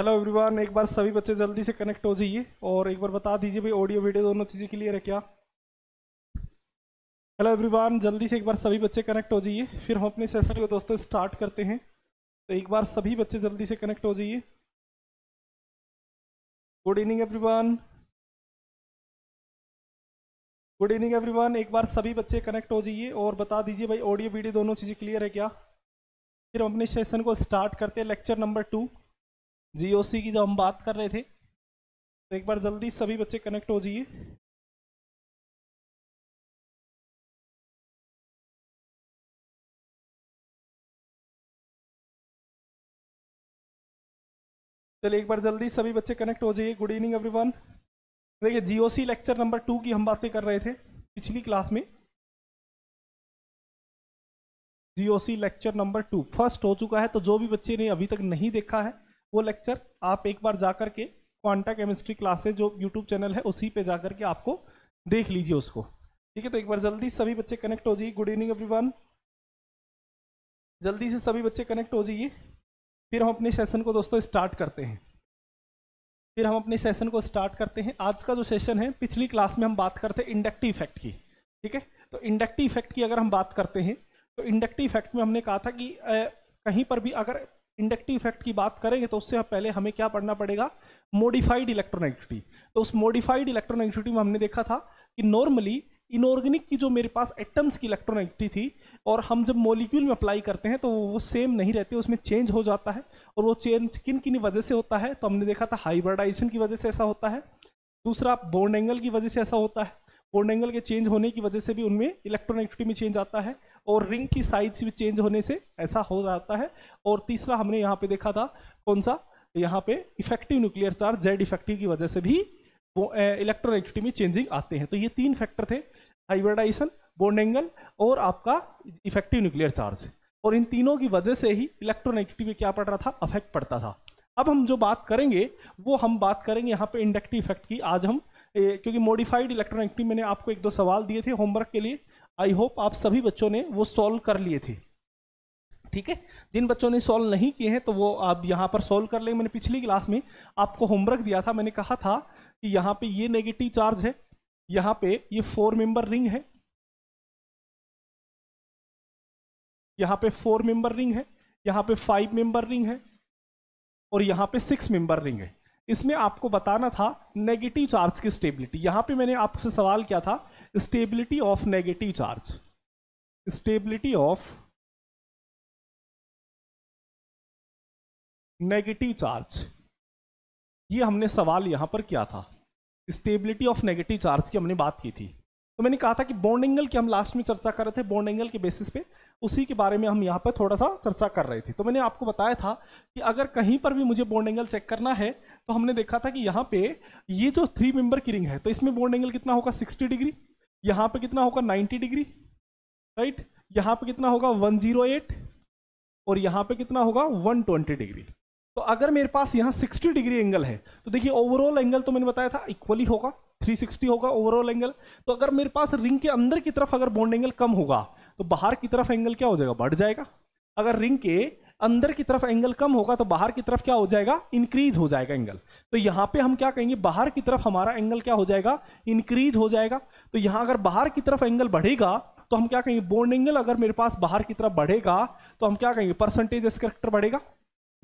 Hello everyone एक बार सभी बच्चे जल्दी से कनेक्ट हो जाइए और एक बार बता दीजिए भाई ऑडियो वीडियो दोनों चीज़ें क्लियर है क्या हेलो एवरीवन जल्दी से एक बार सभी बच्चे कनेक्ट हो जाइए फिर हम अपने सेशन को दोस्तों स्टार्ट करते हैं तो एक बार सभी बच्चे जल्दी से कनेक्ट हो जाइए good evening every good evening every एक बार सभी बच्चे कनेक्ट हो जाइए और बता दीजिए भाई ऑडियो वीडियो दोनों चीज़ें क्लियर है क्या फिर हम अपने सेशन को स्टार्ट करते हैं लेक्चर नंबर टू जीओसी की जो हम बात कर रहे थे तो एक बार जल्दी सभी बच्चे कनेक्ट हो जाइए चलिए एक बार जल्दी सभी बच्चे कनेक्ट हो जाइए गुड इवनिंग एवरीवन देखिए जीओसी लेक्चर नंबर टू की हम बातें कर रहे थे पिछली क्लास में GOC lecture number two first हो चुका है तो जो भी बच्चे ने अभी तक नहीं देखा है वो लेक्चर आप एक बार जा के क्वांटा केमिस्ट्री क्लासेज जो यूट्यूब चैनल है उसी पे जा के आपको देख लीजिए उसको ठीक है तो एक बार जल्दी सभी बच्चे कनेक्ट हो जाइए गुड इवनिंग एवरीवन जल्दी से सभी बच्चे कनेक्ट हो जाइए फिर हम अपने सेशन को दोस्तों स्टार्ट करते हैं फिर हम अपने सेशन को स्टार्ट करते हैं आज का जो सेशन है पिछली क्लास में हम बात करते हैं इंडक्टिव इफेक्ट की ठीक है तो इंडक्टिव इफेक्ट की अगर हम बात करते हैं तो इंडक्टिव इफेक्ट में हमने कहा था कि आ, कहीं पर भी अगर इंडक्टिव इफेक्ट की बात करेंगे तो उससे पहले हमें क्या पढ़ना पड़ेगा मॉडिफाइड इलेक्ट्रोनेगेटिविटी तो उस मॉडिफाइड इलेक्ट्रोनेगेटिविटी में हमने देखा था कि नॉर्मली इनऑर्गेनिक की जो मेरे पास एटम्स की इलेक्ट्रोनेगेटिविटी थी और हम जब मॉलिक्यूल में अप्लाई करते हैं तो वो सेम नहीं रहते उसमें चेंज हो जाता है और वो चेंज किन किन वजह से होता है तो हमने देखा था हाइब्रिडाइजेशन की वजह से ऐसा होता है दूसरा बोर्ड एंगल की वजह से ऐसा होता है एंगल के चेंज होने की वजह से भी उनमें इलेक्ट्रोनेगेटिविटी में चेंज आता है और रिंग की साइज भी चेंज होने से ऐसा हो जाता है और तीसरा हमने यहाँ पे देखा था कौन सा यहाँ पे effective nuclear charge Z effective की वजह से भी वो इलेक्ट्रोनेगेटिविटी में चेंजिंग आते हैं तो ये तीन फैक्टर थे हाइब्रिडाइजेशन बॉन्ड एंगल और आपका इफेक्टिव न्यूक्लियर चार्ज और इन तीनों की वजह से ही इलेक्ट्रोनेगेटिविटी में क्या पड़ रहा था अफेक्ट पड़ता था अब हम जो बात करेंगे वो हम बात करेंगे यहाँ पे इंडक्टिव इफेक्ट की आज हम ए, क्योंकि मॉडिफाइड इलेक्ट्रोनिक्टी मैंने आपको एक दो सवाल दिए थे होमवर्क के लिए आई होप आप सभी बच्चों ने वो सॉल्व कर लिए थे ठीक है जिन बच्चों ने सॉल्व नहीं किए हैं तो वो आप यहाँ पर सॉल्व कर लेंगे मैंने पिछली क्लास में आपको होमवर्क दिया था मैंने कहा था कि यहाँ पे ये नेगेटिव चार्ज है यहाँ पे ये फोर मेंबर रिंग है यहाँ पे फोर मेंबर रिंग है यहाँ पे फाइव मेंबर रिंग है और यहाँ पे सिक्स मेंबर रिंग है इसमें आपको बताना था नेगेटिव चार्ज की स्टेबिलिटी यहां पे मैंने आपसे सवाल किया था stability of negative charge stability of negative charge ये हमने सवाल यहां पर किया था स्टेबिलिटी ऑफ नेगेटिव चार्ज की हमने बात की थी तो मैंने कहा था कि बॉन्ड एंगल की हम लास्ट में चर्चा कर रहे थे बॉन्ड एंगल के बेसिस पे उसी के बारे में हम यहाँ पर थोड़ा सा चर्चा कर रहे थे तो मैंने आपको बताया था कि अगर कहीं पर भी मुझे बोर्ड एंगल चेक करना है तो हमने देखा था कि यहाँ पे ये जो थ्री मेंबर की रिंग है तो इसमें बोर्ड एंगल कितना होगा सिक्सटी डिग्री यहाँ पे कितना होगा नाइन्टी डिग्री राइट यहाँ पे कितना होगा वन जीरो एट और यहाँ पे कितना होगा वन ट्वेंटी डिग्री तो अगर मेरे पास यहाँ सिक्सटी डिग्री एंगल है तो देखिए ओवरऑल एंगल तो मैंने बताया था इक्वली होगा 360 होगा ओवरऑल एंगल तो अगर मेरे पास रिंग के अंदर की तरफ अगर बॉन्ड एंगल कम होगा तो बाहर की तरफ एंगल क्या हो जाएगा बढ़ जाएगा अगर रिंग के अंदर की तरफ एंगल कम होगा तो बाहर की तरफ क्या हो जाएगा इंक्रीज हो जाएगा एंगल तो यहाँ पे हम क्या कहेंगे बाहर की तरफ हमारा एंगल क्या हो जाएगा इंक्रीज हो जाएगा तो यहाँ अगर बाहर की तरफ एंगल बढ़ेगा तो हम क्या कहेंगे बोन्ड एंगल अगर मेरे पास बाहर की तरफ बढ़ेगा तो हम क्या कहेंगे परसेंटेज एस करेक्टर बढ़ेगा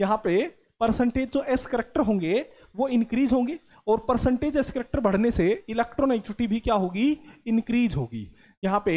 यहाँ पे परसेंटेज जो एस करेक्टर होंगे वो इंक्रीज होंगे और परसेंटेज एस करेक्टर बढ़ने से इलेक्ट्रोनेगेटिविटी भी क्या होगी इंक्रीज होगी यहाँ पे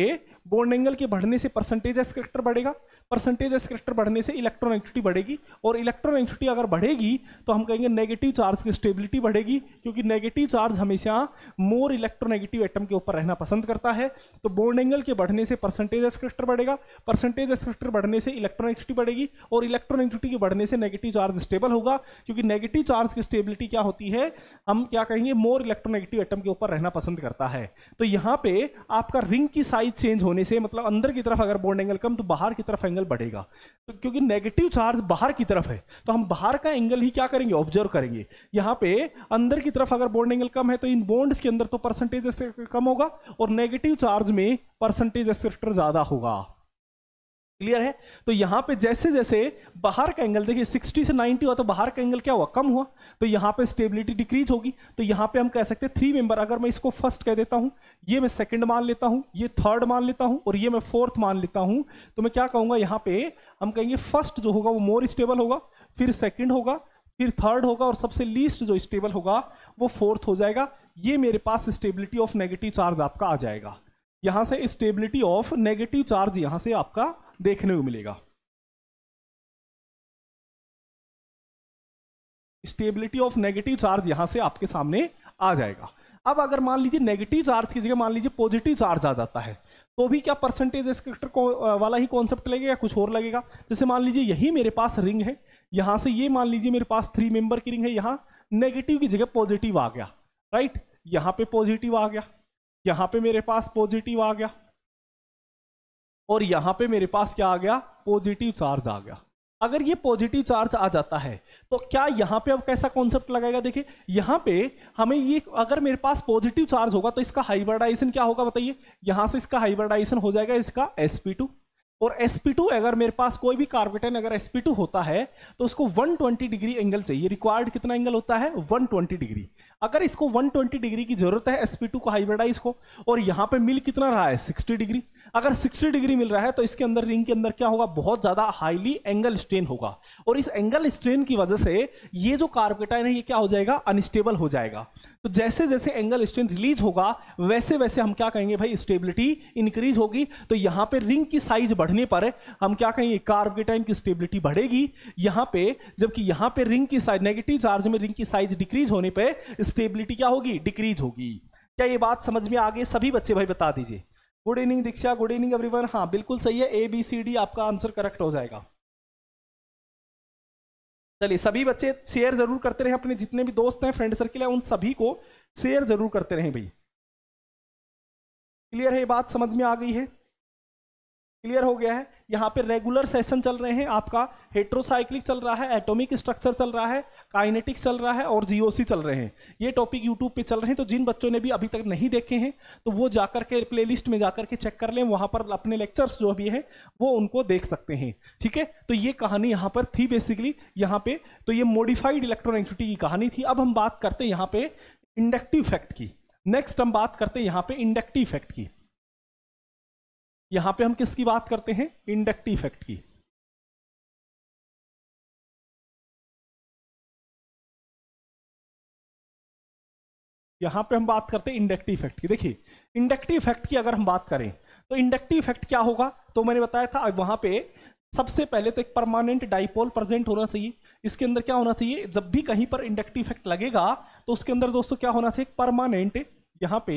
बोर्ड एंगल के बढ़ने से परसेंटेज एस्पेक्टर बढ़ेगा परसेंटेज स्क्रिप्टर बढ़ने से इलेक्ट्रॉनिसिटी बढ़ेगी और इलेक्ट्रॉनिसिटी अगर बढ़ेगी तो हम कहेंगे नेगेटिव चार्ज की स्टेबिलिटी बढ़ेगी क्योंकि नेगेटिव चार्ज हमेशा मोर इलेक्ट्रोनेगेटिव एटम के ऊपर रहना पसंद करता है तो बोन्ड एंगल के बढ़ने से परसेंटेज स्क्रिप्टर बढ़ेगा परसेंटेज स्क्रिप्टर बढ़ने से इलेक्ट्रॉनिसिटी बढ़ेगी और इलेक्ट्रॉनिसिटी के बढ़ने से नेगेटिव चार्ज स्टेबल होगा क्योंकि नेगेटिव चार्ज की स्टेबिलिटी क्या होती है हम क्या कहेंगे मोर इलेक्ट्रोनेगेटिव एटम के ऊपर रहना पसंद करता है तो यहाँ पे आपका रिंग की साइज चेंज होने से मतलब अंदर की तरफ अगर बोन्ड एंगल कम तो बाहर की तरफ एंगल एंगल बढ़ेगा तो क्योंकि नेगेटिव चार्ज बाहर की तरफ है तो हम बाहर का एंगल ही क्या करेंगे ऑब्जर्व करेंगे यहाँ पे अंदर की तरफ अगर बॉन्ड एंगल कम है तो इन बॉन्ड्स के अंदर तो परसेंटेज कम होगा और नेगेटिव चार्ज में परसेंटेज एक्सेप्टर ज़्यादा होगा क्लियर है तो यहाँ पे जैसे जैसे बाहर का एंगल देखिए 60 से 90 हुआ तो बाहर का एंगल क्या हुआ कम हुआ तो यहाँ पे स्टेबिलिटी डिक्रीज होगी तो यहां पे हम कह सकते हैं थ्री मेंबर अगर मैं इसको फर्स्ट कह देता हूँ ये मैं सेकंड मान लेता हूँ ये थर्ड मान लेता हूं और ये मैं फोर्थ मान लेता हूं तो मैं क्या कहूंगा यहाँ पे हम कहेंगे फर्स्ट जो होगा वो मोर स्टेबल होगा फिर सेकेंड होगा फिर थर्ड होगा और सबसे लीस्ट जो स्टेबल होगा वो फोर्थ हो जाएगा ये मेरे पास स्टेबिलिटी ऑफ नेगेटिव चार्ज आपका आ जाएगा यहां से स्टेबिलिटी ऑफ नेगेटिव चार्ज यहाँ से आपका देखने को मिलेगा स्टेबिलिटी ऑफ नेगेटिव चार्ज यहां से आपके सामने आ जाएगा अब अगर मान लीजिए नेगेटिव चार्ज की जगह मान लीजिए पॉजिटिव चार्ज आ जाता है तो भी क्या परसेंटेज डिस्क्रिप्टर वाला ही कॉन्सेप्ट लगेगा या कुछ और लगेगा जैसे मान लीजिए यही मेरे पास रिंग है यहां से ये मान लीजिए मेरे पास थ्री मेंबर की रिंग है यहां नेगेटिव की जगह पॉजिटिव आ गया राइट यहां पे पॉजिटिव आ गया यहां पे मेरे पास पॉजिटिव आ गया और यहां पे मेरे पास क्या आ गया पॉजिटिव चार्ज आ गया अगर ये पॉजिटिव चार्ज आ जाता है तो क्या यहां पे अब कैसा कॉन्सेप्ट लगाएगा देखिए यहां पे हमें ये अगर मेरे पास पॉजिटिव चार्ज होगा तो इसका हाइब्रिडाइजेशन क्या होगा बताइए यहां से इसका हाइब्रिडाइजेशन हो जाएगा इसका sp2 और sp2 अगर मेरे पास कोई भी कार्बेटन अगर sp2 होता है तो उसको 120 डिग्री एंगल चाहिए रिक्वायर्ड कितना एंगल होता है 120 डिग्री अगर इसको 120 डिग्री की जरूरत है sp2 को हाइब्रिडाइज को और यहाँ पे मिल कितना रहा है 60 डिग्री अगर 60 डिग्री मिल रहा है तो इसके अंदर रिंग के अंदर क्या होगा बहुत ज्यादा हाईली एंगल स्ट्रेन होगा और इस एंगल स्ट्रेन की वजह से ये जो कार्बेटाइन है ये क्या हो जाएगा अनस्टेबल हो जाएगा तो जैसे जैसे एंगल स्ट्रेन रिलीज होगा वैसे वैसे हम क्या कहेंगे भाई स्टेबिलिटी इंक्रीज होगी तो यहाँ पे रिंग की साइज बढ़ बढ़ नहीं पा रहे हम क्या कहेंगे कार्ब टाइम की स्टेबिलिटी बढ़ेगी यहाँ पे जबकि यहाँ पे रिंग की साइज नेगेटिव चार्ज में रिंग की साइज डिक्रीज होने पे स्टेबिलिटी क्या होगी डिक्रीज होगी क्या ये बात समझ में आ गई सभी बच्चे भाई बता दीजिए good evening Diksha good evening everyone हाँ बिल्कुल सही है ए बी सी डी आपका आंसर करेक्ट हो जाएगा चलिए सभी बच्चे शेयर जरूर करते रहे अपने जितने भी दोस्त हैं फ्रेंड सर्किल है उन सभी को शेयर जरूर करते रहे भाई क्लियर है ये बात समझ में आ गई है क्लियर हो गया है यहाँ पे रेगुलर सेशन चल रहे हैं आपका हेट्रोसाइक्लिक चल रहा है एटॉमिक स्ट्रक्चर चल रहा है काइनेटिक्स चल रहा है और जीओसी चल रहे हैं ये टॉपिक यूट्यूब पे चल रहे हैं तो जिन बच्चों ने भी अभी तक नहीं देखे हैं तो वो जाकर के प्लेलिस्ट में जाकर के चेक कर लें वहाँ पर अपने लेक्चर्स जो भी हैं वो उनको देख सकते हैं ठीक है तो ये कहानी यहाँ पर थी बेसिकली यहाँ पर तो ये मोडिफाइड इलेक्ट्रोनेगेटिविटी की कहानी थी अब हम बात करते हैं यहाँ पर इंडक्टिव इफेक्ट की नेक्स्ट हम बात करते हैं यहाँ पर इंडक्टिव इफेक्ट की यहां पे हम किसकी बात करते हैं इंडक्टिव इफेक्ट की यहां पे हम बात करते हैं इंडक्टिव इफेक्ट की देखिए इंडक्टिव इफेक्ट की अगर हम बात करें तो इंडक्टिव इफेक्ट क्या होगा तो मैंने बताया था वहां पे सबसे पहले तो एक परमानेंट डाइपोल प्रेजेंट होना चाहिए इसके अंदर क्या होना चाहिए जब भी कहीं पर इंडक्टिव इफेक्ट लगेगा तो उसके अंदर दोस्तों क्या होना चाहिए परमानेंट यहाँ पे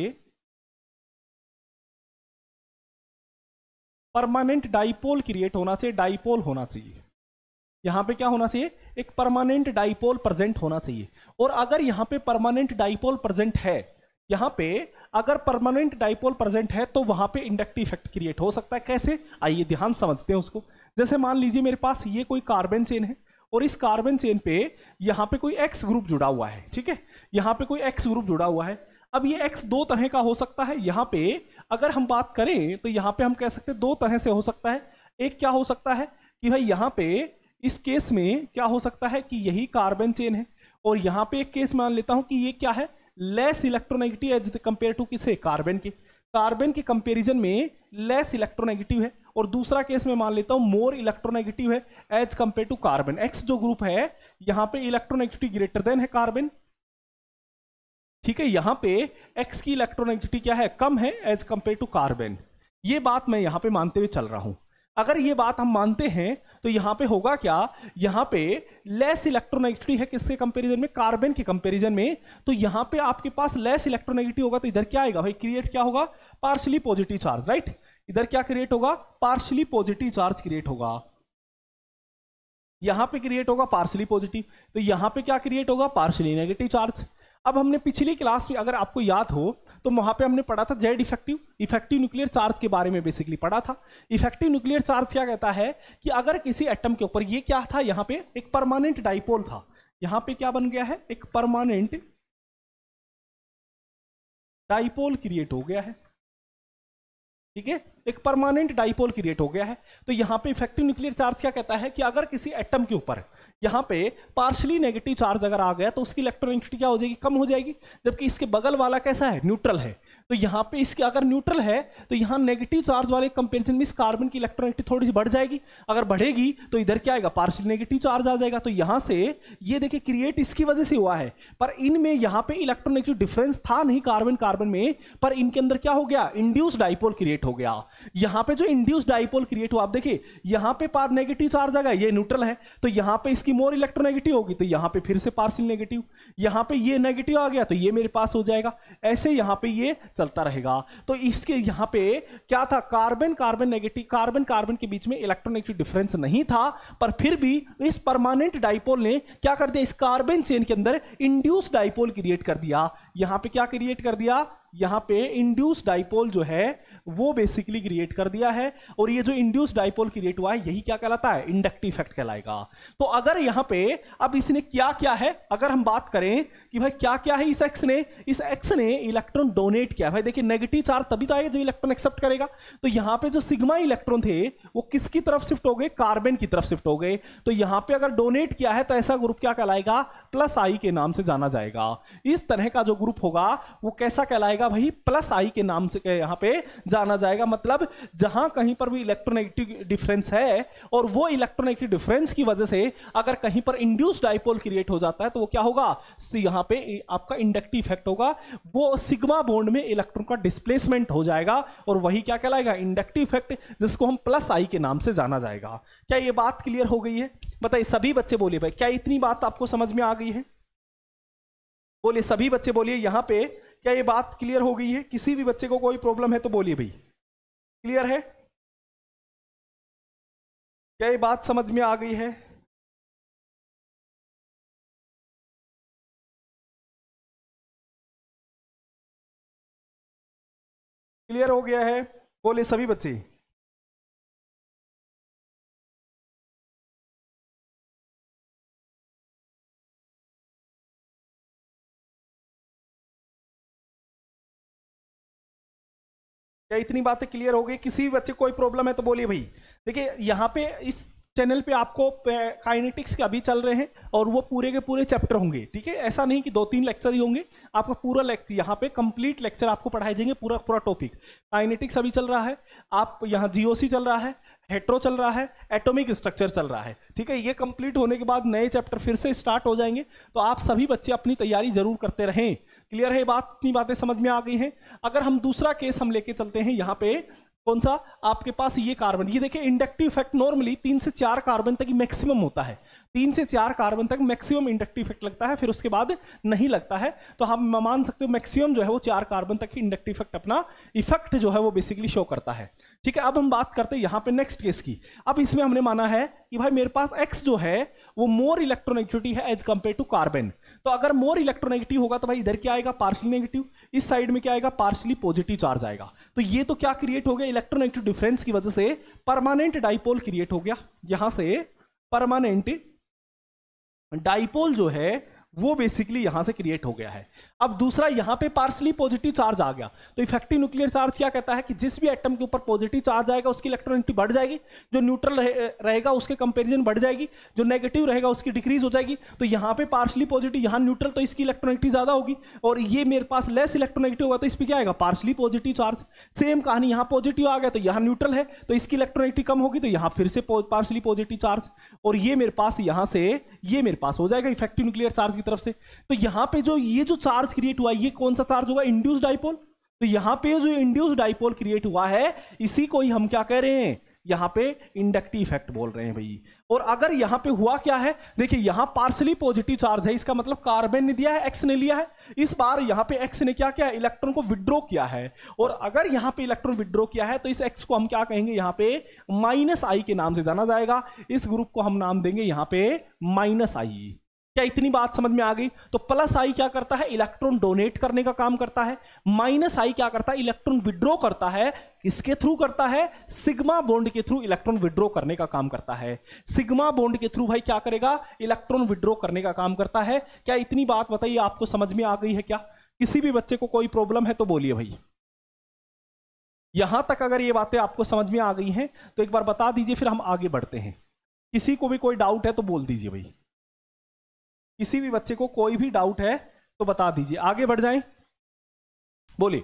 परमानेंट डाइपोल क्रिएट होना चाहिए डाइपोल होना चाहिए यहां पे क्या होना चाहिए एक परमानेंट डाइपोल प्रेजेंट होना चाहिए और अगर यहाँ पे परमानेंट डाइपोल प्रेजेंट है यहां पे अगर परमानेंट डाइपोल प्रेजेंट है तो वहां पे इंडक्टिव इफेक्ट क्रिएट हो सकता है कैसे आइए ध्यान समझते हैं उसको जैसे मान लीजिए मेरे पास ये कोई कार्बन चेन है और इस कार्बन चेन पे यहाँ पे कोई एक्स ग्रुप जुड़ा हुआ है ठीक है यहाँ पे कोई एक्स ग्रुप जुड़ा हुआ है अब ये x दो तरह का हो सकता है यहाँ पे अगर हम बात करें तो यहाँ पे हम कह सकते हैं दो तरह से हो सकता है एक क्या हो सकता है कि भाई यहाँ पे इस केस में क्या हो सकता है कि यही कार्बन चेन है और यहाँ पे एक केस मान लेता हूँ कि ये क्या है less electronegative as compare to किसे कार्बन के कार्बन के कंपेरिजन में लेस इलेक्ट्रोनेगेटिव है और दूसरा केस में मान लेता हूँ मोर इलेक्ट्रोनेगेटिव है as compare to carbon X जो ग्रुप है यहाँ पे इलेक्ट्रोनेगेटिव ग्रेटर देन है कार्बन ठीक है यहां पे एक्स की इलेक्ट्रोनेगेटिविटी क्या है कम है एज कंपेयर टू कार्बन ये बात मैं यहां पे मानते हुए चल रहा हूं अगर ये बात हम मानते हैं तो यहां पे होगा क्या यहां पे लेस इलेक्ट्रोनेगेटिविटी है किसके कंपैरिजन में कार्बन के कंपैरिजन में तो यहां पे आपके पास लेस इलेक्ट्रोनेगेटिव होगा तो इधर क्या आएगा भाई क्रिएट क्या होगा पार्शली पॉजिटिव चार्ज राइट इधर क्या क्रिएट होगा पार्शली पॉजिटिव चार्ज क्रिएट होगा यहां पे क्रिएट होगा पार्शली पॉजिटिव तो यहां पे क्या क्रिएट होगा पार्शली नेगेटिव चार्ज अब हमने पिछली क्लास में अगर आपको याद हो तो वहां पे हमने पढ़ा था Z effective effective nuclear charge के बारे में बेसिकली पढ़ा था इफेक्टिव न्यूक्लियर चार्ज क्या कहता है कि अगर किसी एटम के ऊपर ये क्या था यहाँ पे एक परमानेंट डाइपोल था यहाँ पे क्या बन गया है एक परमानेंट डाइपोल क्रिएट हो गया है ठीक है एक परमानेंट डाइपोल क्रिएट हो गया है तो यहाँ पे इफेक्टिव न्यूक्लियर चार्ज क्या कहता है कि अगर किसी एटम के ऊपर यहाँ पे पार्शली नेगेटिव चार्ज अगर आ गया तो उसकी इलेक्ट्रोनेगेटिविटी क्या हो जाएगी कम हो जाएगी जबकि इसके बगल वाला कैसा है न्यूट्रल है तो यहाँ पे इसके अगर न्यूट्रल है तो यहाँ नेगेटिव चार्ज वाले कंपेरिजन में इस कार्बन की इलेक्ट्रोनेगेटिव थोड़ी सी बढ़ जाएगी अगर बढ़ेगी तो इधर क्या आएगा पार्शियल नेगेटिव चार्ज आ जाएगा तो यहाँ से ये देखिए क्रिएट इसकी वजह से हुआ है पर इनमें यहाँ पे इलेक्ट्रोनेगेटिव डिफरेंस था नहीं कार्बन कार्बन में पर इनके अंदर क्या हो गया इंड्यूस डाइपोल क्रिएट हो गया यहाँ पे जो इंड्यूस डाइपोल क्रिएट हुआ आप देखिए यहाँ पे पार नेगेटिव चार्ज आ गया ये न्यूट्रल है तो यहाँ पे इसकी मोर इलेक्ट्रोनेगेटिव होगी तो यहाँ पे फिर से पार्शियल नेगेटिव यहाँ पे ये नेगेटिव आ गया तो ये मेरे पास हो जाएगा ऐसे यहाँ पे ये चलता रहेगा तो इसके यहां पे क्या था carbon carbon negative carbon carbon के बीच में इलेक्ट्रोनेगेटिव डिफरेंस नहीं था पर फिर भी इस परमानेंट डाइपोल ने क्या कर दिया इस कार्बन चेन के अंदर इंड्यूस डाइपोल क्रिएट कर दिया यहां पे क्या क्रिएट कर दिया यहां पे इंड्यूस डाइपोल जो है वो बेसिकली क्रिएट कर दिया है और ये जो इंड्यूस डाइपोल क्रिएट हुआ है यही क्या कहलाता है इंडक्टिव इफेक्ट कहलाएगा तो अगर यहां पे अब इसने क्या क्या है अगर हम बात करें कि भाई क्या क्या है इस एक्स ने इस एक्स ने इलेक्ट्रॉन डोनेट किया भाई देखिए नेगेटिव चार्ज तभी तो आएगा जो इलेक्ट्रॉन एक्सेप्ट करेगा तो यहां पे जो सिग्मा इलेक्ट्रॉन थे वो किसकी तरफ शिफ्ट हो गए कार्बन की तरफ शिफ्ट हो गए तो यहां पे अगर डोनेट किया है तो ऐसा ग्रुप क्या कहलाएगा प्लस आई के नाम से जाना जाएगा इस तरह का जो ग्रुप होगा वो कैसा कहलाएगा भाई प्लस आई के नाम से यहां पे जाना जाएगा मतलब जहां कहीं पर भी इलेक्ट्रोनेगेटिव डिफरेंस है और वो इलेक्ट्रोनेगेटिव डिफरेंस की वजह से अगर कहीं पर इंड्यूस डाइपोल क्रिएट हो जाता है तो वो क्या होगा यहां पे आपका इंडक्टिव इफेक्ट होगा वो सिग्मा बोन्ड में इलेक्ट्रॉन का डिस्प्लेसमेंट हो जाएगा और वही क्या कहलाएगा इंडक्टिव इफेक्ट जिसको हम प्लस आई के नाम से जाना जाएगा क्या ये बात क्लियर हो गई है बताइए सभी बच्चे बोलिए भाई क्या इतनी बात आपको समझ में आ गई है बोलिए सभी बच्चे बोलिए यहां पे क्या ये बात क्लियर हो गई है किसी भी बच्चे को कोई प्रॉब्लम है तो बोलिए भाई क्लियर है क्या ये बात समझ में आ गई है क्लियर हो गया है बोले सभी बच्चे क्या इतनी बातें क्लियर हो गई किसी भी बच्चे कोई प्रॉब्लम है तो बोलिए भाई देखिए यहाँ पे इस चैनल पे आपको काइनेटिक्स के अभी चल रहे हैं और वो पूरे के पूरे चैप्टर होंगे ठीक है ऐसा नहीं कि दो तीन लेक्चर ही होंगे आपका पूरा लेक्चर यहाँ पे कंप्लीट लेक्चर आपको पढ़ाए जाएंगे पूरा पूरा टॉपिक काइनेटिक्स अभी चल रहा है आप यहाँ जीओसी चल रहा है हेट्रो चल रहा है एटॉमिक स्ट्रक्चर चल रहा है ठीक है ये कंप्लीट होने के बाद नए चैप्टर फिर से स्टार्ट हो जाएंगे तो आप सभी बच्चे अपनी तैयारी जरूर करते रहें क्लियर है बात इतनी बातें समझ में आ गई हैं अगर हम दूसरा केस हम लेके चलते हैं यहाँ पे कौन सा आपके पास ये कार्बन ये देखिए इंडक्टिव इफेक्ट नॉर्मली तीन से चार कार्बन तक मैक्सिमम होता है तीन से चार कार्बन तक मैक्सिमम इंडक्टिव इफेक्ट लगता है फिर उसके बाद नहीं लगता है तो हम मान सकते हो मैक्सिमम जो है वो चार कार्बन तक ही इंडक्टिव इफेक्ट अपना इफेक्ट जो है वो बेसिकली शो करता है ठीक है अब हम बात करते हैं यहाँ पे नेक्स्ट केस की अब इसमें हमने माना है कि भाई मेरे पास एक्स जो है वो मोर इलेक्ट्रोनेगेटिविटी है एज कंपेयर टू कार्बन तो अगर मोर इलेक्ट्रोनेगेटिव होगा तो भाई इधर क्या आएगा पार्शली नेगेटिव इस साइड में क्या आएगा पार्शली पॉजिटिव चार्ज आएगा तो ये तो क्या क्रिएट हो गया इलेक्ट्रोनेगेटिव डिफरेंस की वजह से परमानेंट डाइपोल क्रिएट हो गया यहां से परमानेंट डाइपोल जो है वो बेसिकली यहां से क्रिएट हो गया है अब दूसरा यहां पे पार्सली पॉजिटिव चार्ज आ गया तो इफेक्टिव न्यूक्लियर चार्ज क्या कहता है कि जिस भी एटम के ऊपर पॉजिटिव चार्ज आएगा उसकी इलेक्ट्रॉनिटी बढ़ जाएगी जो न्यूट्रल रहे, रहेगा उसके कंपेरिजन बढ़ जाएगी जो नेगेटिव रहेगा उसकी डिक्रीज हो जाएगी तो यहां पे पार्सली पॉजिटिव यहां न्यूट्रल तो इसकी इलेक्ट्रॉनिटी ज़्यादा होगी और ये मेरे पास लेस इलेक्ट्रोनेगेटिव होगा तो इस पर क्या आएगा पार्सली पॉजिटिव चार्ज सेम कहानी यहां पॉजिटिव आ गया तो यहां न्यूट्रल है तो इसकी इलेक्ट्रोनेगेटिव कम होगी तो यहां फिर से पार्सली पॉजिटिव चार्ज और ये मेरे पास यहाँ से ये मेरे पास हो जाएगा इफेक्टिव न्यूक्लियर चार्ज की तरफ से तो यहां पर जो ये जो चार्ज चार्ज क्रिएट हुआ ये कौन सा चार्ज होगा इंड्यूस डाइपोल तो यहां पे जो इंड्यूस डाइपोल क्रिएट हुआ है इसी को ही हम क्या कह रहे हैं यहां पे इंडक्टिव इफेक्ट बोल रहे हैं भाई और अगर यहां पे हुआ क्या है देखिए यहां पार्सली पॉजिटिव चार्ज है इसका मतलब कार्बन ने दिया है एक्स ने लिया है इस बार यहां पे एक्स ने क्या किया इलेक्ट्रॉन को विड्रॉ किया है और अगर यहां पे इलेक्ट्रॉन विड्रॉ किया है तो इस एक्स को हम क्या कहेंगे यहां पे माइनस आई के नाम से जाना जाएगा इस ग्रुप को हम नाम देंगे यहां पे माइनस आई क्या इतनी बात समझ में आ गई तो प्लस आई क्या करता है इलेक्ट्रॉन डोनेट करने का काम करता है माइनस आई क्या करता है इलेक्ट्रॉन विड्रॉ करता है किसके थ्रू करता है सिग्मा बॉन्ड के थ्रू इलेक्ट्रॉन विड्रॉ करने का काम करता है सिग्मा बॉन्ड के थ्रू भाई क्या करेगा इलेक्ट्रॉन विड्रॉ करने का काम करता है क्या इतनी बात बताइए आपको समझ में आ गई है क्या किसी भी बच्चे को कोई प्रॉब्लम है तो बोलिए भाई यहां तक अगर ये बातें आपको समझ में आ गई हैं तो एक बार बता दीजिए फिर हम आगे बढ़ते हैं किसी को भी कोई डाउट है तो बोल दीजिए भाई किसी भी बच्चे को कोई भी डाउट है तो बता दीजिए आगे बढ़ जाए बोलिए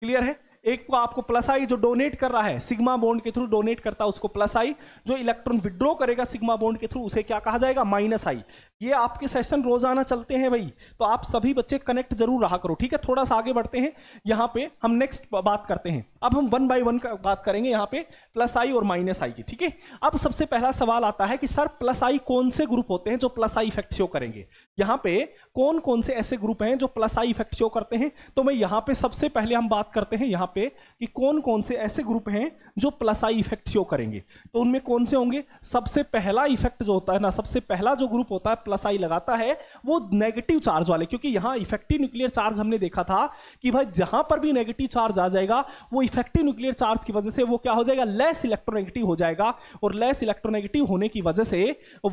क्लियर है एक को आपको प्लस आई जो डोनेट कर रहा है सिग्मा बॉन्ड के थ्रू डोनेट करता है उसको प्लस आई जो इलेक्ट्रॉन विड्रॉ करेगा सिग्मा बॉन्ड के थ्रू उसे क्या कहा जाएगा माइनस आई ये आपके सेशन रोजाना चलते हैं भाई तो आप सभी बच्चे कनेक्ट जरूर रहा करो ठीक है थोड़ा सा आगे बढ़ते हैं यहाँ पे हम नेक्स्ट बात करते हैं अब हम वन बाई वन का बात करेंगे यहाँ पे प्लस आई और माइनस आई की ठीक है अब सबसे पहला सवाल आता है कि सर प्लस आई कौन से ग्रुप होते हैं जो प्लस आई इफेक्ट शो करेंगे यहाँ पे कौन कौन से ऐसे ग्रुप हैं जो प्लस आई इफेक्ट शो करते हैं तो मैं यहाँ पे सबसे पहले हम बात करते हैं यहाँ पे कि कौन कौन से ऐसे ग्रुप हैं जो प्लस आई इफेक्ट शो करेंगे तो उनमें कौन से होंगे सबसे पहला इफेक्ट जो होता है ना सबसे पहला जो ग्रुप होता है प्लस आई लगाता है वो नेगेटिव चार्ज वाले क्योंकि यहाँ इफेक्टिव न्यूक्लियर चार्ज हमने देखा था कि भाई जहां पर भी नेगेटिव चार्ज आ जाएगा वो इफेक्टिव न्यूक्लियर चार्ज की वजह से वो क्या हो जाएगा लेस इलेक्ट्रोनेगेटिव हो जाएगा और लेस इलेक्ट्रोनेगेटिव होने की वजह से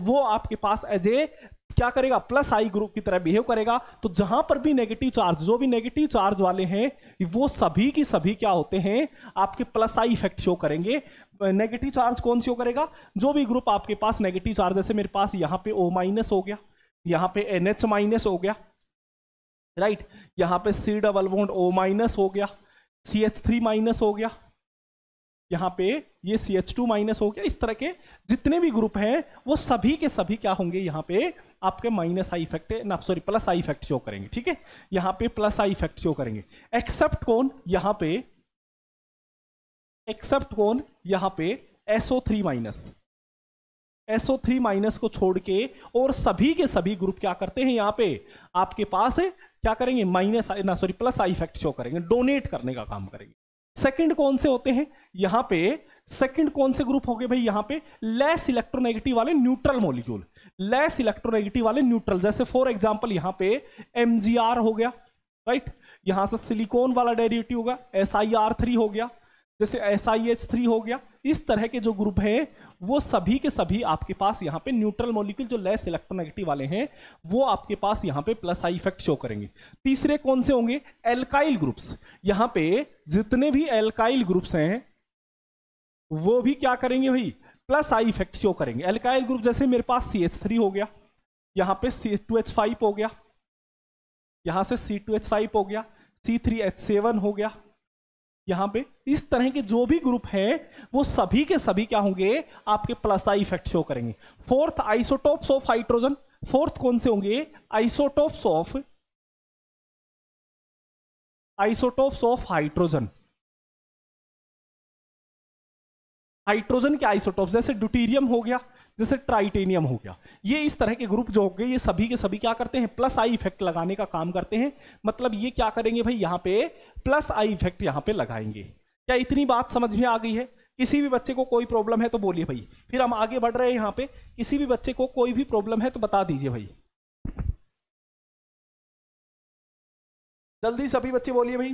वो आपके पास एज ए क्या करेगा प्लस आई ग्रुप की तरह बिहेव करेगा तो जहां पर भी नेगेटिव चार्ज जो भी नेगेटिव चार्ज वाले हैं वो सभी की सभी क्या होते हैं आपके प्लस आई इफेक्ट शो करेंगे नेगेटिव चार्ज कौन शो करेगा जो भी ग्रुप आपके पास नेगेटिव चार्ज जैसे मेरे पास यहां पे ओ माइनस हो गया यहां पे एन एच माइनस हो गया राइट यहाँ पे C double bond O minus हो गया सी एच थ्री माइनस हो गया यहाँ पे ये सी एच टू माइनस हो गया इस तरह के जितने भी ग्रुप हैं वो सभी के सभी क्या होंगे यहाँ पे आपके माइनस आई इफेक्ट ना sorry plus I effect show करेंगे ठीक है यहाँ पे प्लस आई इफेक्ट शो करेंगे एक्सेप्ट कौन यहाँ पे एक्सेप्ट कौन यहाँ पे SO three minus SO three minus को छोड़ के और सभी के सभी ग्रुप क्या करते हैं यहाँ पे आपके पास क्या करेंगे माइनस ना sorry plus I effect show करेंगे डोनेट करने का काम करेंगे सेकंड कौन से होते हैं यहां पे सेकंड कौन से ग्रुप हो गए भाई यहां पे लेस इलेक्ट्रोनेगेटिव वाले न्यूट्रल मॉलिक्यूल लेस इलेक्ट्रोनेगेटिव वाले न्यूट्रल जैसे फॉर एग्जांपल यहां पे एमजीआर हो गया राइट यहां से सिलिकॉन वाला डेरिवेटिव होगा एस आई आर थ्री हो गया जैसे एस आई एच थ्री हो गया इस तरह के जो ग्रुप हैं वो सभी के सभी आपके पास यहाँ पे न्यूट्रल मॉलिक्यूल जो लेस इलेक्ट्रोनेगेटिव वाले हैं वो आपके पास यहाँ पे प्लस आई इफेक्ट शो करेंगे तीसरे कौन से होंगे एल्काइल ग्रुप्स यहाँ पे जितने भी एल्काइल ग्रुप्स हैं वो भी क्या करेंगे भाई प्लस आई इफेक्ट शो करेंगे एल्काइल ग्रुप जैसे मेरे पास सी एच थ्री हो गया यहाँ पे सी टू एच फाइव हो गया यहाँ से सी टू एच फाइव हो गया सी थ्री एच सेवन हो गया यहां पे इस तरह के जो भी ग्रुप है वो सभी के सभी क्या होंगे आपके प्लस आई इफेक्ट शो करेंगे fourth isotopes of hydrogen fourth कौन से होंगे isotopes of isotopes of hydrogen hydrogen के आइसोटोप जैसे ड्यूटीरियम हो गया जैसे ट्राइटेनियम हो गया ये इस तरह के ग्रुप जो हो गए ये सभी के सभी क्या करते हैं प्लस आई इफेक्ट लगाने का काम करते हैं मतलब ये क्या करेंगे भाई यहाँ पे प्लस आई इफेक्ट यहाँ पे लगाएंगे क्या इतनी बात समझ में आ गई है किसी भी बच्चे को कोई प्रॉब्लम है तो बोलिए भाई फिर हम आगे बढ़ रहे हैं यहाँ पे किसी भी बच्चे को कोई भी प्रॉब्लम है तो बता दीजिए भाई जल्दी सभी बच्चे बोलिए भाई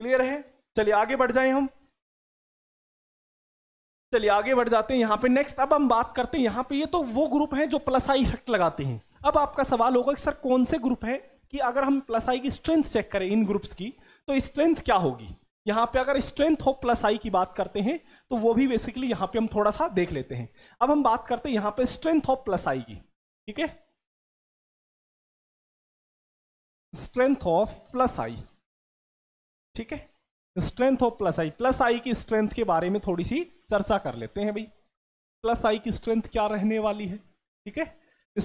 क्लियर है चलिए आगे बढ़ जाए हम चलिए आगे बढ़ जाते हैं यहाँ पे नेक्स्ट अब हम बात करते हैं यहाँ पे ये तो वो ग्रुप है जो प्लस आई इफेक्ट लगाते हैं अब आपका सवाल होगा कि सर कौन से ग्रुप है कि अगर हम प्लस आई की स्ट्रेंथ चेक करें इन ग्रुप्स की तो स्ट्रेंथ क्या होगी यहाँ पे अगर स्ट्रेंथ हो प्लस आई की बात करते हैं तो वो भी बेसिकली यहाँ पे हम थोड़ा सा देख लेते हैं अब हम बात करते हैं यहाँ पे स्ट्रेंथ ऑफ प्लस आई की ठीक है स्ट्रेंथ ऑफ प्लस आई ठीक है strength of plus I plus I की स्ट्रेंथ के बारे में थोड़ी सी चर्चा कर लेते हैं भाई प्लस आई की स्ट्रेंथ क्या रहने वाली है ठीक है